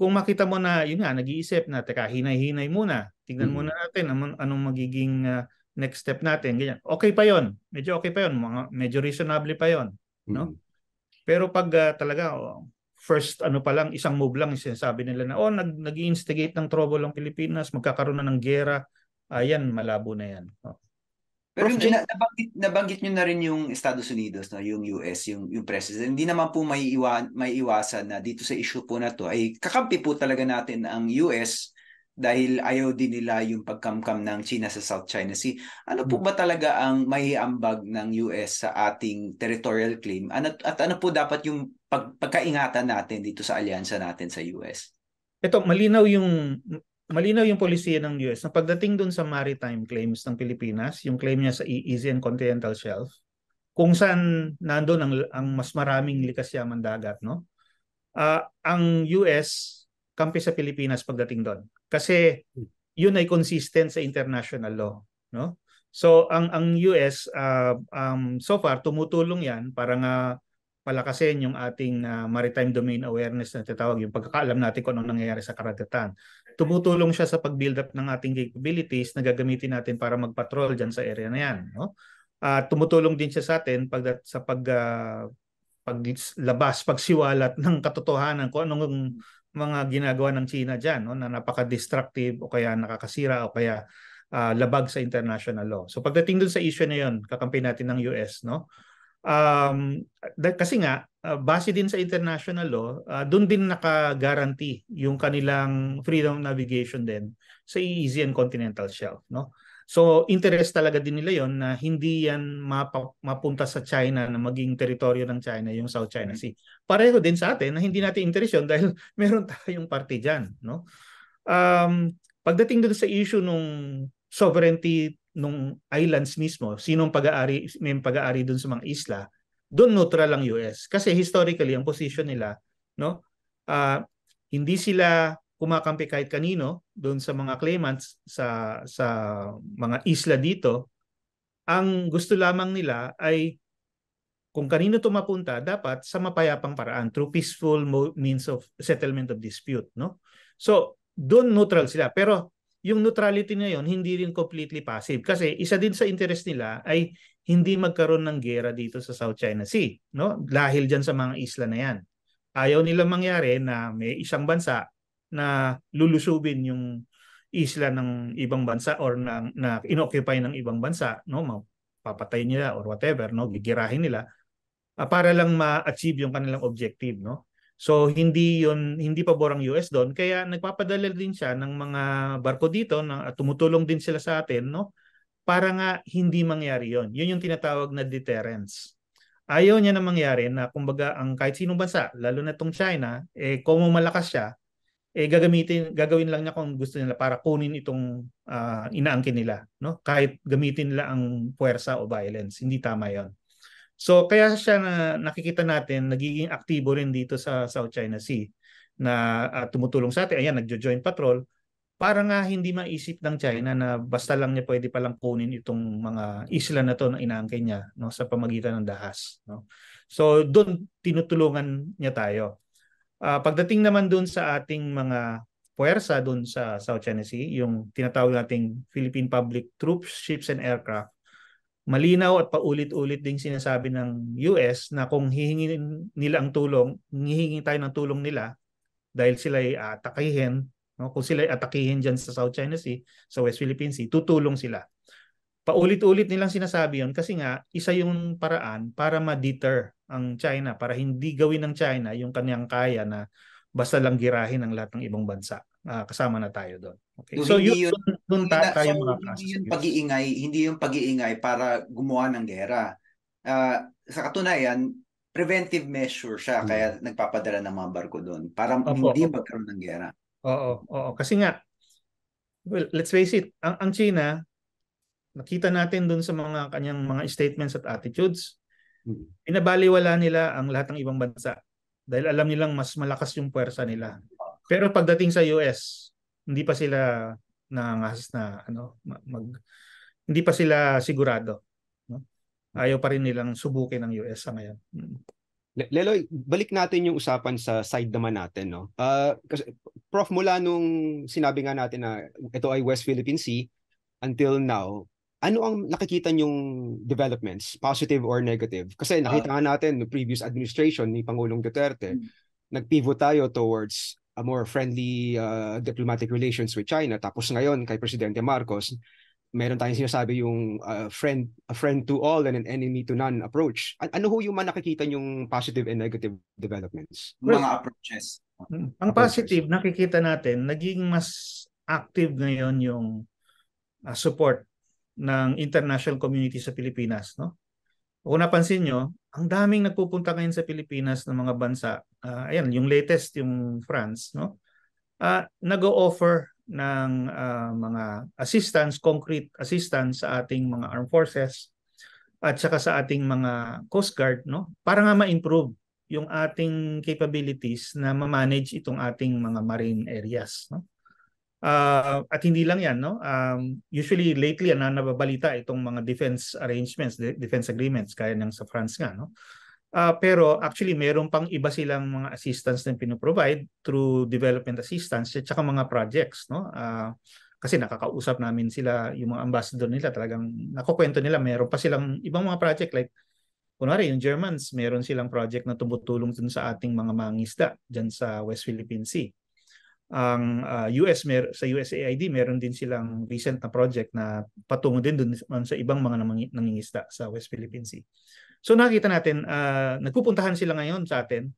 kung makita mo na, yun nga, nag-iisip na, teka, hinay-hinay muna. Tingnan mm muna natin anong, anong magiging uh, next step natin, ganyan. Okay pa 'yon. Medyo okay pa 'yon, mga medyo reasonable pa 'yon, no? Mm-hmm. Pero pag uh, talaga oh, first ano pa lang isang move lang sinasabi nila na oh nag instigate ng trouble ang Pilipinas, magkakaroon na ng giyera. Ayan, malabo na 'yan. Oh. Pero Prof, yung, eh? nabanggit, nabanggit nyo na rin yung Estados Unidos, no, yung US, yung, yung president. Hindi naman po may, iwa, may iwasan na dito sa issue po na to ay kakampi po talaga natin ang US dahil ayaw din nila yung pagkamkam ng China sa South China Sea. Ano po hmm. ba talaga ang mahiambag ng US sa ating territorial claim? Ano, at ano po dapat yung pag, pagkaingatan natin dito sa alyansa natin sa US? Ito, malinaw yung malinaw yung polisiya ng US na pagdating doon sa maritime claims ng Pilipinas, yung claim niya sa EEZ and Continental Shelf, kung saan nandoon ang, ang mas maraming likas yaman dagat, no? Uh, ang US kampi sa Pilipinas pagdating doon. Kasi hmm. yun ay consistent sa international law, no? So ang ang US uh, um so far tumutulong 'yan para nga palakasin yung ating uh, maritime domain awareness na tinatawag yung pagkakaalam natin kung ano nangyayari sa karagatan. Tumutulong siya sa pag-build up ng ating capabilities na gagamitin natin para mag-patrol diyan sa area na 'yan, no? At uh, tumutulong din siya sa atin pag sa pag uh, paglabas, pagsiwalat ng katotohanan kung anong mga ginagawa ng China dyan no, na napaka-destructive o kaya nakakasira o kaya uh, labag sa international law. So pagdating dun sa issue na yun, kakampay natin ng US, no? Um, kasi nga, uh, base din sa international law, uh, ah, doon din naka-guarantee yung kanilang freedom of navigation din sa EEZ and Continental Shelf. No? So interest talaga din nila yon na hindi yan map- mapunta sa China na maging teritoryo ng China yung South China mm-hmm. Sea. Pareho din sa atin na hindi natin interest yon dahil meron tayong party diyan, no? Um, pagdating doon sa issue nung sovereignty nung islands mismo, sinong pag-aari may pag-aari doon sa mga isla, doon neutral lang US kasi historically ang position nila, no? Uh, hindi sila kumakampi kahit kanino doon sa mga claimants sa sa mga isla dito ang gusto lamang nila ay kung kanino to mapunta dapat sa mapayapang paraan through peaceful means of settlement of dispute no so doon neutral sila pero yung neutrality na yon hindi rin completely passive kasi isa din sa interest nila ay hindi magkaroon ng gera dito sa South China Sea no dahil diyan sa mga isla na yan ayaw nila mangyari na may isang bansa na lulusubin yung isla ng ibang bansa or na, na inoccupy ng ibang bansa, no? Papatay nila or whatever, no? Gigirahin nila uh, para lang ma-achieve yung kanilang objective, no? So hindi yon hindi pabor ang US doon kaya nagpapadala din siya ng mga barko dito na tumutulong din sila sa atin, no? Para nga hindi mangyari yon. Yun yung tinatawag na deterrence. Ayaw niya na mangyari na kumbaga ang kahit sinong bansa, lalo na tong China, eh kung malakas siya, eh gagamitin gagawin lang niya kung gusto nila para kunin itong uh, inaangkin nila no kahit gamitin nila ang puwersa o violence hindi tama 'yon so kaya siya na nakikita natin nagiging aktibo rin dito sa South China Sea na uh, tumutulong sa atin ayan nagjo join patrol para nga hindi maisip ng China na basta lang niya pwede palang kunin itong mga isla na to na inaangkin niya no sa pamagitan ng dahas no so doon tinutulungan niya tayo Uh, pagdating naman doon sa ating mga puwersa doon sa South China Sea, yung tinatawag nating Philippine Public Troops, Ships and Aircraft, malinaw at paulit-ulit ding sinasabi ng US na kung hihingin nila ang tulong, hihingi tayo ng tulong nila dahil sila ay atakihin, no? kung sila ay atakihin dyan sa South China Sea, sa West Philippine Sea, tutulong sila paulit-ulit nilang sinasabi yon kasi nga isa yung paraan para ma-deter ang China para hindi gawin ng China yung kanyang kaya na basta lang girahin ang lahat ng ibang bansa. Uh, kasama na tayo doon. Okay. So, so yun, yun doon ta- tayo so, mga Hindi yung pag-iingay, hindi yung pag-iingay para gumawa ng gera. Uh, sa katunayan, preventive measure siya hmm. kaya nagpapadala ng mga barko doon para opo, hindi opo. magkaroon ng gera. Oo, oo, kasi nga well, let's face it, ang ang China nakita natin doon sa mga kanyang mga statements at attitudes, hmm. inabaliwala nila ang lahat ng ibang bansa dahil alam nilang mas malakas yung puwersa nila. Pero pagdating sa US, hindi pa sila nangahas na ano mag hindi pa sila sigurado. No? Ayaw pa rin nilang subukin ang US sa ngayon. Hmm. Leloy, balik natin yung usapan sa side naman natin. No? Uh, kasi, Prof, mula nung sinabi nga natin na ito ay West Philippine Sea, until now, ano ang nakikita niyong developments, positive or negative? Kasi ah. nakita nga natin no previous administration ni Pangulong Duterte, mm. nag-pivot tayo towards a more friendly uh, diplomatic relations with China. Tapos ngayon kay Presidente Marcos, meron tayong sinasabi yung uh, friend a friend to all and an enemy to none approach. An- ano ho yung man nakikita yung positive and negative developments? Mga approaches. Hmm, ang approaches. positive nakikita natin naging mas active ngayon yung uh, support ng international community sa Pilipinas. No? Kung napansin nyo, ang daming nagpupunta ngayon sa Pilipinas ng mga bansa. Uh, ayan, yung latest, yung France. No? Uh, nag-o-offer ng uh, mga assistance, concrete assistance sa ating mga armed forces at saka sa ating mga coast guard no para nga ma-improve yung ating capabilities na ma-manage itong ating mga marine areas no Uh, at hindi lang yan, no? Um, usually lately na ano, nababalita itong mga defense arrangements, de- defense agreements kaya ng sa France nga, no? Uh, pero actually meron pang iba silang mga assistance na pinoprovide through development assistance at saka mga projects, no? Uh, kasi nakakausap namin sila, yung mga ambassador nila talagang nakukwento nila, meron pa silang ibang mga project like kunwari yung Germans, meron silang project na tumutulong dun sa ating mga mangisda dyan sa West Philippine Sea ang uh, ah, US mer sa USAID meron din silang recent na project na patungo din doon sa ibang mga nangingisda sa West Philippine Sea. So nakita natin uh, nagpupuntahan sila ngayon sa atin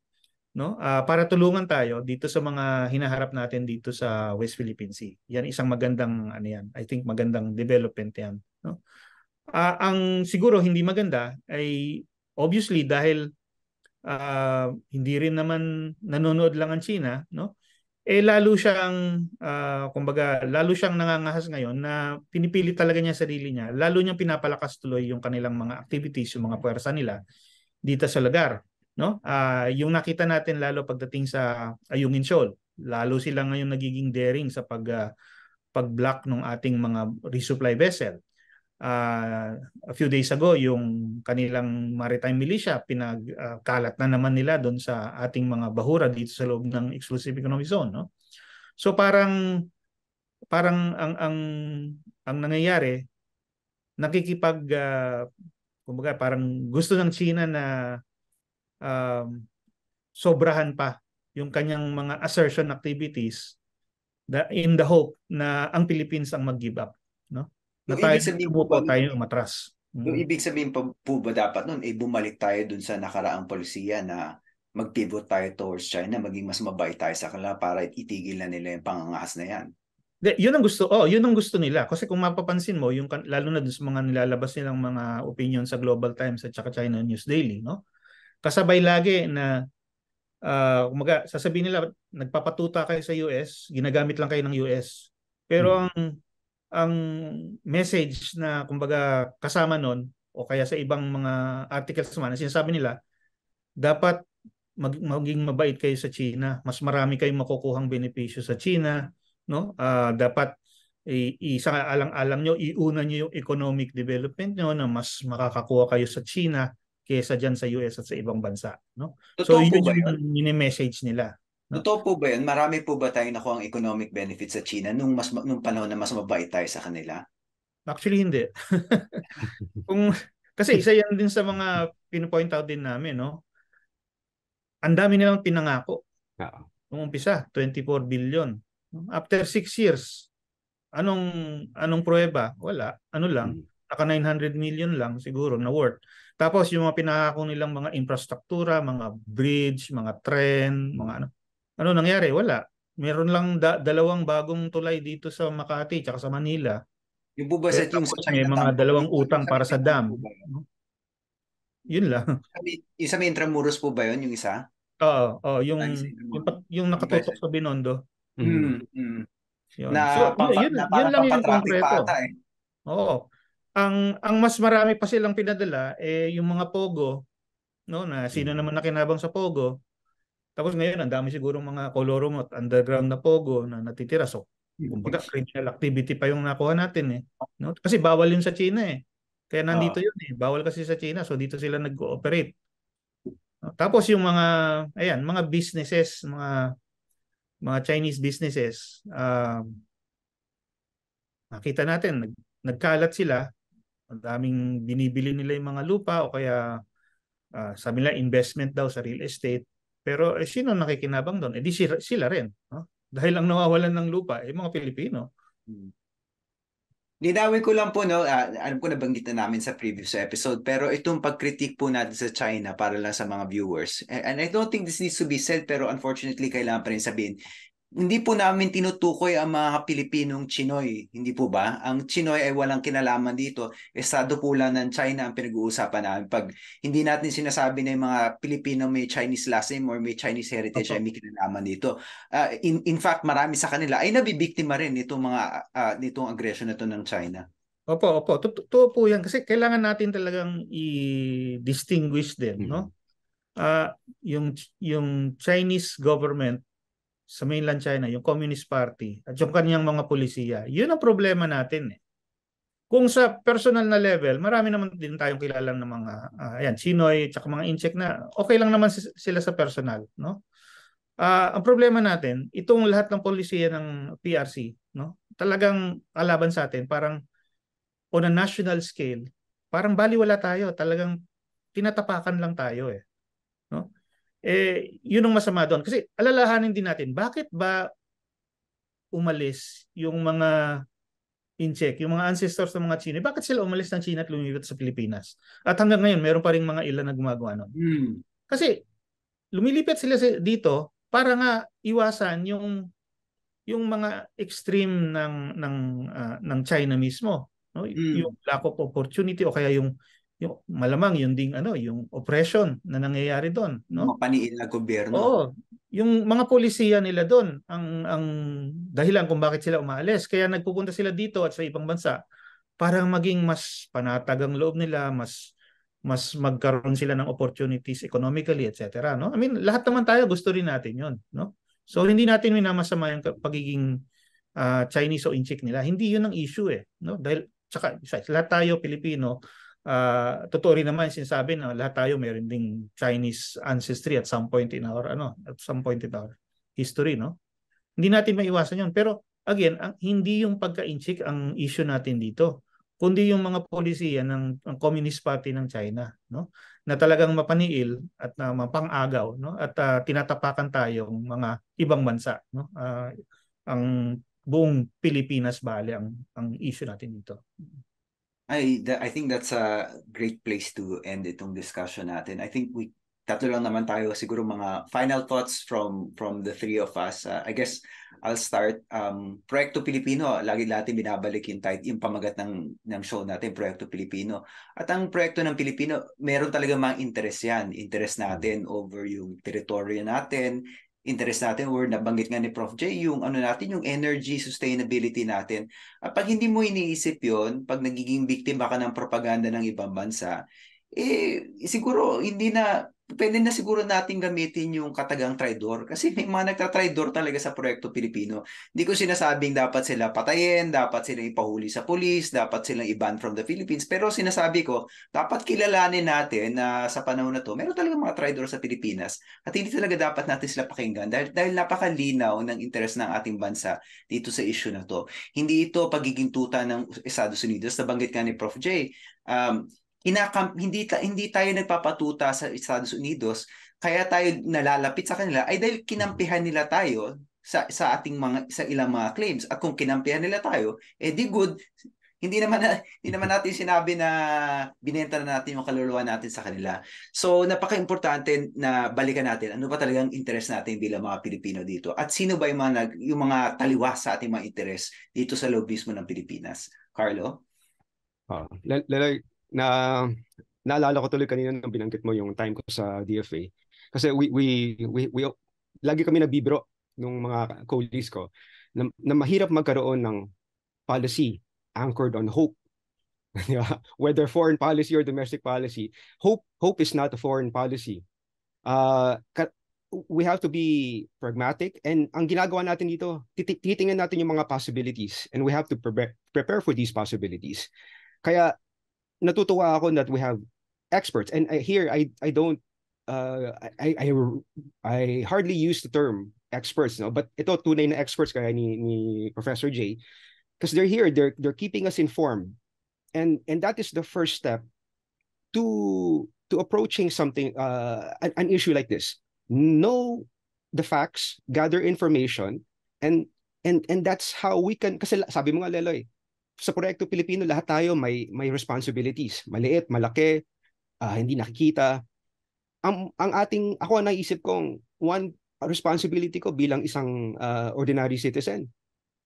no uh, para tulungan tayo dito sa mga hinaharap natin dito sa West Philippine Sea. Yan isang magandang ano yan, I think magandang development yan, no. Uh, ang siguro hindi maganda ay obviously dahil uh, hindi rin naman nanonood lang ang China, no? eh lalo siyang uh, kumbaga lalo siyang nangangahas ngayon na pinipili talaga niya sarili niya lalo niyang pinapalakas tuloy yung kanilang mga activities yung mga pwersa nila dito sa lugar no uh, yung nakita natin lalo pagdating sa Ayungin Shoal lalo sila ngayon nagiging daring sa pag uh, pag-block ng ating mga resupply vessel uh, a few days ago yung kanilang maritime militia pinagkalat ah, uh, na naman nila doon sa ating mga bahura dito sa loob ng exclusive economic zone no so parang parang ang ang ang nangyayari nakikipag uh, kumbaga parang gusto ng China na uh, sobrahan pa yung kanyang mga assertion activities in the hope na ang Philippines ang mag-give up no na tayo sabihin po ba, tayo matras. Mm. Yung ibig sabihin po, po ba dapat nun, eh, bumalik tayo dun sa nakaraang polisiya na mag-pivot tayo towards China, maging mas mabait tayo sa kanila para itigil na nila yung pangangahas na yan. De, yun ang gusto. Oh, yun ang gusto nila. Kasi kung mapapansin mo, yung lalo na dun sa mga nilalabas nilang mga opinion sa Global Times at saka China News Daily, no? Kasabay lagi na uh, ah, kumaga, sasabihin nila nagpapatuta kayo sa US, ginagamit lang kayo ng US. Pero hmm. ang ang message na kumbaga kasama nun o kaya sa ibang mga articles man naman, sinasabi nila, dapat mag, maging mabait kayo sa China. Mas marami kayong makukuhang benepisyo sa China. No? Uh, dapat isang alang-alang nyo, iuna nyo yung economic development nyo na mas makakakuha kayo sa China kaysa dyan sa US at sa ibang bansa. No? Totoo so yun, yun yung mini-message nila. Totoo po ba yan? Marami po ba tayong nakuha ang economic benefits sa China nung, mas, nung panahon na mas mabait tayo sa kanila? Actually, hindi. Kung, kasi isa yan din sa mga pinpoint out din namin, no? Ang dami nilang pinangako. Oo. Nung umpisa, 24 billion. After 6 years, anong anong pruweba? Wala. Ano lang? Hmm. Naka 900 million lang siguro na worth. Tapos yung mga pinangako nilang mga infrastruktura, mga bridge, mga tren, mga ano, ano nangyari? Wala. Meron lang da- dalawang bagong tulay dito sa Makati tsaka sa Manila. Yung buba sa eh, yung sa China. May mga dalawang utang para sa dam. Yun lang. Yung sa may Intramuros po ba yun, yung isa? Oo, oh, yung, yung, yung nakatutok sa Binondo. Mm-hmm. Mm. Mm. Yun. Na, so, yun, na, yun lang yung konkreto. eh. Oo. Ang ang mas marami pa silang pinadala eh yung mga pogo no na sino mm. naman nakinabang sa pogo tapos ngayon, ang dami siguro mga kolorong at underground na pogo na natitira. So, kumbaga, criminal activity pa yung nakuha natin eh. No? Kasi bawal yun sa China eh. Kaya ah. nandito uh, yun eh. Bawal kasi sa China. So, dito sila nag ooperate No? Tapos yung mga, ayan, mga businesses, mga mga Chinese businesses, um, nakita natin, nag, nagkalat sila. Ang daming binibili nila yung mga lupa o kaya uh, sabi nila investment daw sa real estate pero eh, sino nakikinabang doon? Eh di sila, sila rin. No? Dahil ang nawawalan ng lupa ay eh, mga Pilipino. Hmm. ko lang po, no, uh, alam ko nabanggit na namin sa previous episode, pero itong pagkritik po natin sa China para lang sa mga viewers. And, eh, and I don't think this needs to be said, pero unfortunately, kailangan pa rin sabihin, hindi po namin tinutukoy ang mga Pilipinong Chinoy, hindi po ba? Ang Chinoy ay walang kinalaman dito. Estado po lang ng China ang pinag-uusapan namin. Pag hindi natin sinasabi na yung mga Pilipino may Chinese last name or may Chinese heritage okay. ay may kinalaman dito. Uh, in, in fact, marami sa kanila ay nabibiktima rin nitong mga uh, nitong aggression na to ng China. Opo, opo. Totoo po 'yan kasi kailangan natin talagang i-distinguish din, no? Uh, yung yung Chinese government sa mainland China, yung Communist Party at yung kanyang mga polisiya, yun ang problema natin eh. Kung sa personal na level, marami naman din tayong kilalang ng mga uh, ayan, Chinoy at mga incheck na okay lang naman sila sa personal, no? Uh, ang problema natin, itong lahat ng polisiya ng PRC, no? Talagang kalaban sa atin, parang on a national scale, parang baliwala tayo, talagang tinatapakan lang tayo eh eh, yun ang masama doon. Kasi alalahanin din natin, bakit ba umalis yung mga incheck, yung mga ancestors ng mga Chino, bakit sila umalis ng China at lumipat sa Pilipinas? At hanggang ngayon, meron pa rin mga ilan na gumagawa nun. Hmm. Kasi lumilipat sila dito para nga iwasan yung yung mga extreme ng ng uh, ng China mismo, no? Hmm. Yung lack of opportunity o kaya yung yung malamang yun ding ano yung oppression na nangyayari doon no mapaniil na gobyerno oo yung mga polisiya nila doon ang ang dahilan kung bakit sila umaalis kaya nagpupunta sila dito at sa ibang bansa para maging mas panatag ang loob nila mas mas magkaroon sila ng opportunities economically etc no i mean lahat naman tayo gusto rin natin yun no so hindi natin minamasama yung pagiging uh, Chinese o inchik nila hindi yun ang issue eh no dahil saka isa, lahat tayo Pilipino uh, totoo rin naman sinasabi na lahat tayo mayroon ding Chinese ancestry at some point in our ano at some point in our history no hindi natin maiwasan yon pero again ang, hindi yung pagka-inchik ang issue natin dito kundi yung mga polisiya ng, ng Communist Party ng China no na talagang mapaniil at na uh, mapangagaw no at uh, tinatapakan tayong mga ibang bansa no uh, ang buong Pilipinas bali ang ang issue natin dito I, I think that's a great place to end itong discussion natin. I think we tatlo lang naman tayo siguro mga final thoughts from from the three of us. Uh, I guess I'll start um Proyekto Pilipino. Lagi natin binabalik yung title, yung pamagat ng ng show natin, Proyekto Pilipino. At ang proyekto ng Pilipino, meron talaga mga interest yan, interest hmm. natin over yung teritoryo natin, interest natin or nabanggit nga ni Prof. J, yung ano natin, yung energy sustainability natin. At ah, pag hindi mo iniisip yon pag nagiging biktima ka ng propaganda ng ibang bansa, eh siguro hindi na pwede na siguro nating gamitin yung katagang traidor kasi may mga nagtatraidor talaga sa proyekto Pilipino. Hindi ko sinasabing dapat sila patayin, dapat sila ipahuli sa polis, dapat silang iban from the Philippines. Pero sinasabi ko, dapat kilalanin natin na sa panahon na to, meron talaga mga traidor sa Pilipinas at hindi talaga dapat natin sila pakinggan dahil, dahil napakalinaw ng interes ng ating bansa dito sa issue na to. Hindi ito pagiging tuta ng Estados Unidos, nabanggit nga ni Prof. J. Um, inakam, hindi, hindi tayo nagpapatuta sa Estados Unidos, kaya tayo nalalapit sa kanila ay dahil kinampihan nila tayo sa sa ating mga sa ilang mga claims at kung kinampihan nila tayo eh di good hindi naman na, hindi naman natin sinabi na binenta na natin yung kaluluwa natin sa kanila. So napaka-importante na balikan natin ano ba talagang interest natin bilang mga Pilipino dito at sino ba yung mga nag, yung mga taliwas sa ating mga interes dito sa loob mismo ng Pilipinas. Carlo? Uh, ah, l- l- na naalala ko tuloy kanina nang binanggit mo yung time ko sa DFA. Kasi we, we, we, we lagi kami nabibiro nung mga colleagues ko na, na mahirap magkaroon ng policy anchored on hope. Whether foreign policy or domestic policy, hope hope is not a foreign policy. Uh, we have to be pragmatic and ang ginagawa natin dito, titingnan natin yung mga possibilities and we have to pre- prepare for these possibilities. Kaya natutuwa ako that we have experts. And I, uh, here, I, I don't, uh, I, I, I hardly use the term experts, no? but ito, tunay na experts kaya ni, ni Professor Jay. Because they're here, they're, they're keeping us informed. And, and that is the first step to to approaching something uh, an, an issue like this know the facts gather information and and and that's how we can kasi sabi mo nga Leloy sa Proyekto Pilipino lahat tayo may may responsibilities, maliit, malaki, uh, hindi nakikita. Ang ang ating ako ang naisip kong one responsibility ko bilang isang uh, ordinary citizen.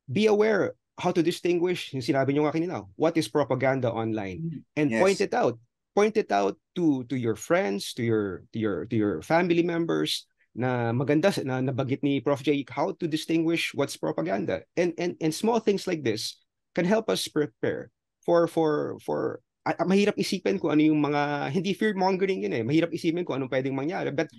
Be aware how to distinguish yung sinabi nyo nga kanina, what is propaganda online mm-hmm. and yes. point it out. Point it out to to your friends, to your to your to your family members na maganda na nabagit ni Prof Jake how to distinguish what's propaganda. And and and small things like this can help us prepare for for for uh, mahirap isipin ko ano yung mga hindi fear mongering yun eh mahirap isipin ko anong pwedeng mangyari but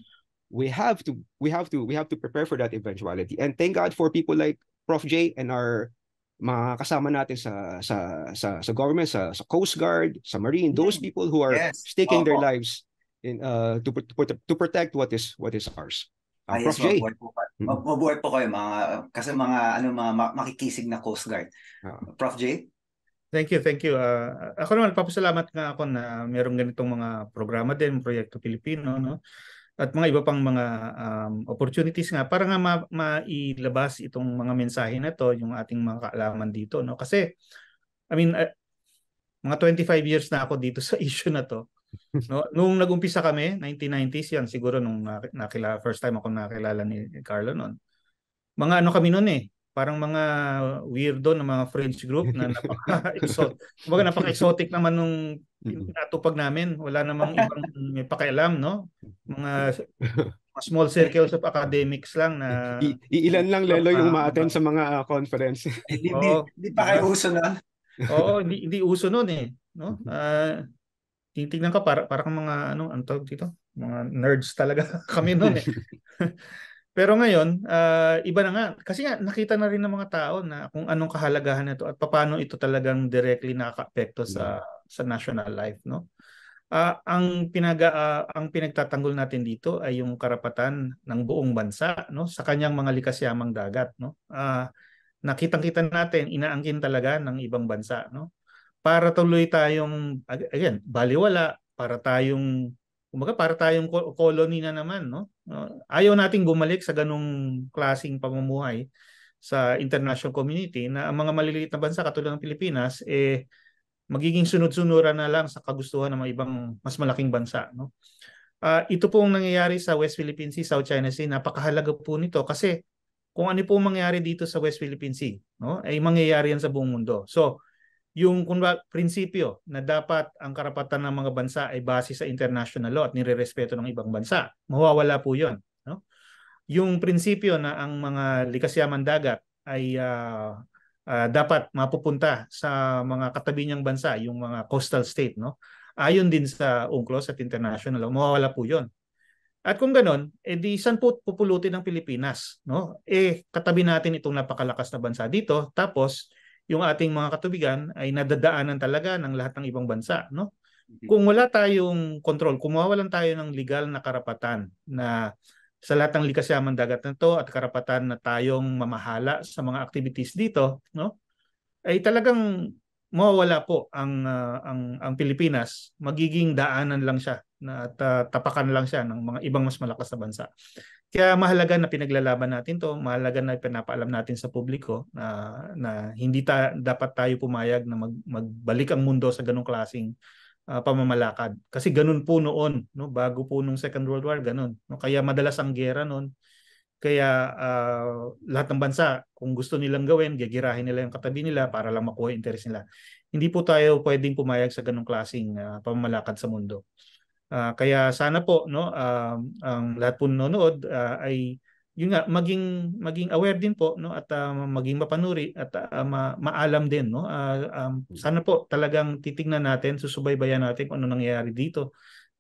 we have to we have to we have to prepare for that eventuality and thank God for people like Prof J and our mga kasama natin sa sa sa sa government sa, sa Coast Guard sa Marine those people who are yes. staking uh-huh. their lives in uh to, to to protect what is what is ours uh, Prof J what, Mm. Mabuhay po kayo mga kasi mga ano mga makikisig na Coast Guard. Uh-huh. Prof J? Thank you, thank you. Uh, ako naman papasalamat nga ako na mayroong ganitong mga programa din, proyekto Pilipino, no? At mga iba pang mga um, opportunities nga para nga ma- mailabas itong mga mensahe na to, yung ating mga kaalaman dito, no? Kasi I mean, uh, mga 25 years na ako dito sa issue na to no, nung nagumpisa kami, 1990s yan siguro nung nakilala first time ako nakilala ni Carlo noon. Mga ano kami noon eh, parang mga weirdo ng mga French group na napaka-exotic. Mga napaka-exotic naman nung natupag namin. Wala namang ibang may pakialam, no? Mga small circles of academics lang na I- ilan lang lelo yung ma-attend sa mga uh, conference. hindi, oh, hindi, pa kayo uso na. Oo, hindi, hindi uso noon eh, no? Uh, titignan ka para para kang mga ano ang tawag dito mga nerds talaga kami noon eh. Pero ngayon, uh, iba na nga. Kasi nga, nakita na rin ng mga tao na kung anong kahalagahan nito at paano ito talagang directly nakakaapekto apekto sa, sa national life. No? Uh, ang, pinaga, uh, ang pinagtatanggol natin dito ay yung karapatan ng buong bansa no? sa kanyang mga likas-yamang dagat. No? Uh, nakitang-kita natin, inaangkin talaga ng ibang bansa. No? para tuloy tayong again, baliwala para tayong kumbaga para tayong colony na naman, no? Ayaw nating bumalik sa ganung klasing pamumuhay sa international community na ang mga maliliit na bansa katulad ng Pilipinas eh magiging sunod-sunuran na lang sa kagustuhan ng mga ibang mas malaking bansa, no? Uh, ito ang nangyayari sa West Philippine Sea, South China Sea, napakahalaga po nito kasi kung ano po mangyayari dito sa West Philippine Sea, no? ay mangyayari yan sa buong mundo. So, yung kunwa, prinsipyo na dapat ang karapatan ng mga bansa ay base sa international law at nirerespeto ng ibang bansa. Mawawala po yun. No? Yung prinsipyo na ang mga likasyaman dagat ay uh, uh, dapat mapupunta sa mga katabi niyang bansa, yung mga coastal state. No? Ayon din sa UNCLOS at international law, mawawala po yun. At kung ganun, edi eh, saan po pupulutin ng Pilipinas? No? Eh, katabi natin itong napakalakas na bansa dito, tapos yung ating mga katubigan ay nadadaanan talaga ng lahat ng ibang bansa, no? Mm-hmm. Kung wala tayong control, kung mawawalan tayo ng legal na karapatan na sa lahat ng likas yaman dagat na to at karapatan na tayong mamahala sa mga activities dito, no? Ay talagang mawawala po ang uh, ang ang Pilipinas, magiging daanan lang siya na at, uh, tapakan lang siya ng mga ibang mas malakas na bansa. Kaya mahalaga na pinaglalaban natin to, mahalaga na pinapaalam natin sa publiko na, na hindi ta, dapat tayo pumayag na mag, magbalik ang mundo sa ganong klasing uh, ah, pamamalakad. Kasi ganun po noon, no, bago po nung Second World War, ganun. No? Kaya madalas ang gera noon. Kaya uh, lahat ng bansa, kung gusto nilang gawin, gagirahin nila yung katabi nila para lang makuha interes nila. Hindi po tayo pwedeng pumayag sa ganong klaseng uh, pamamalakad sa mundo. Uh, kaya sana po no um, ang lahat po nanonood uh, ay yun nga maging maging aware din po no at uh, maging mapanuri at uh, ma- maalam din no. Uh, um, hmm. sana po talagang titingnan natin, susubaybayan natin kung ano nangyayari dito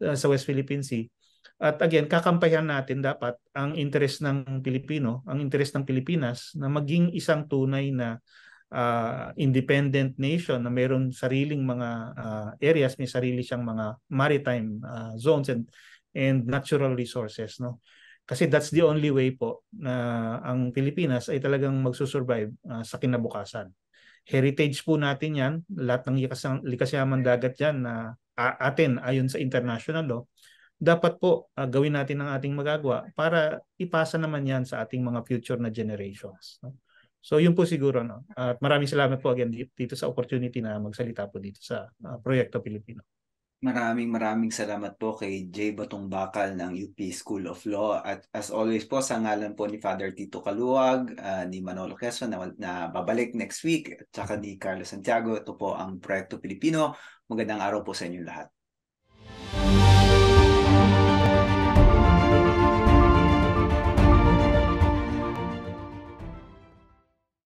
uh, sa West Philippine Sea. At again, kakampayan natin dapat ang interest ng Pilipino, ang interest ng Pilipinas na maging isang tunay na uh, independent nation na mayroon sariling mga uh, areas, may sarili siyang mga maritime uh, zones and and natural resources, no? Kasi that's the only way po na ang Pilipinas ay talagang magsusurvive uh, sa kinabukasan. Heritage po natin 'yan, lahat ng likas likasyamang dagat 'yan na uh, atin ayon sa international law. Dapat po uh, gawin natin ang ating magagawa para ipasa naman 'yan sa ating mga future na generations, no? So yun po siguro no. At maraming salamat po again dito sa opportunity na magsalita po dito sa uh, Proyekto Pilipino. Maraming maraming salamat po kay Jay Batong Bakal ng UP School of Law at as always po sa ngalan po ni Father Tito Caluag, uh, ah, ni Manolo Quezon na, na babalik next week at saka ni Carlos Santiago. Ito po ang Proyekto Pilipino. Magandang araw po sa inyo lahat.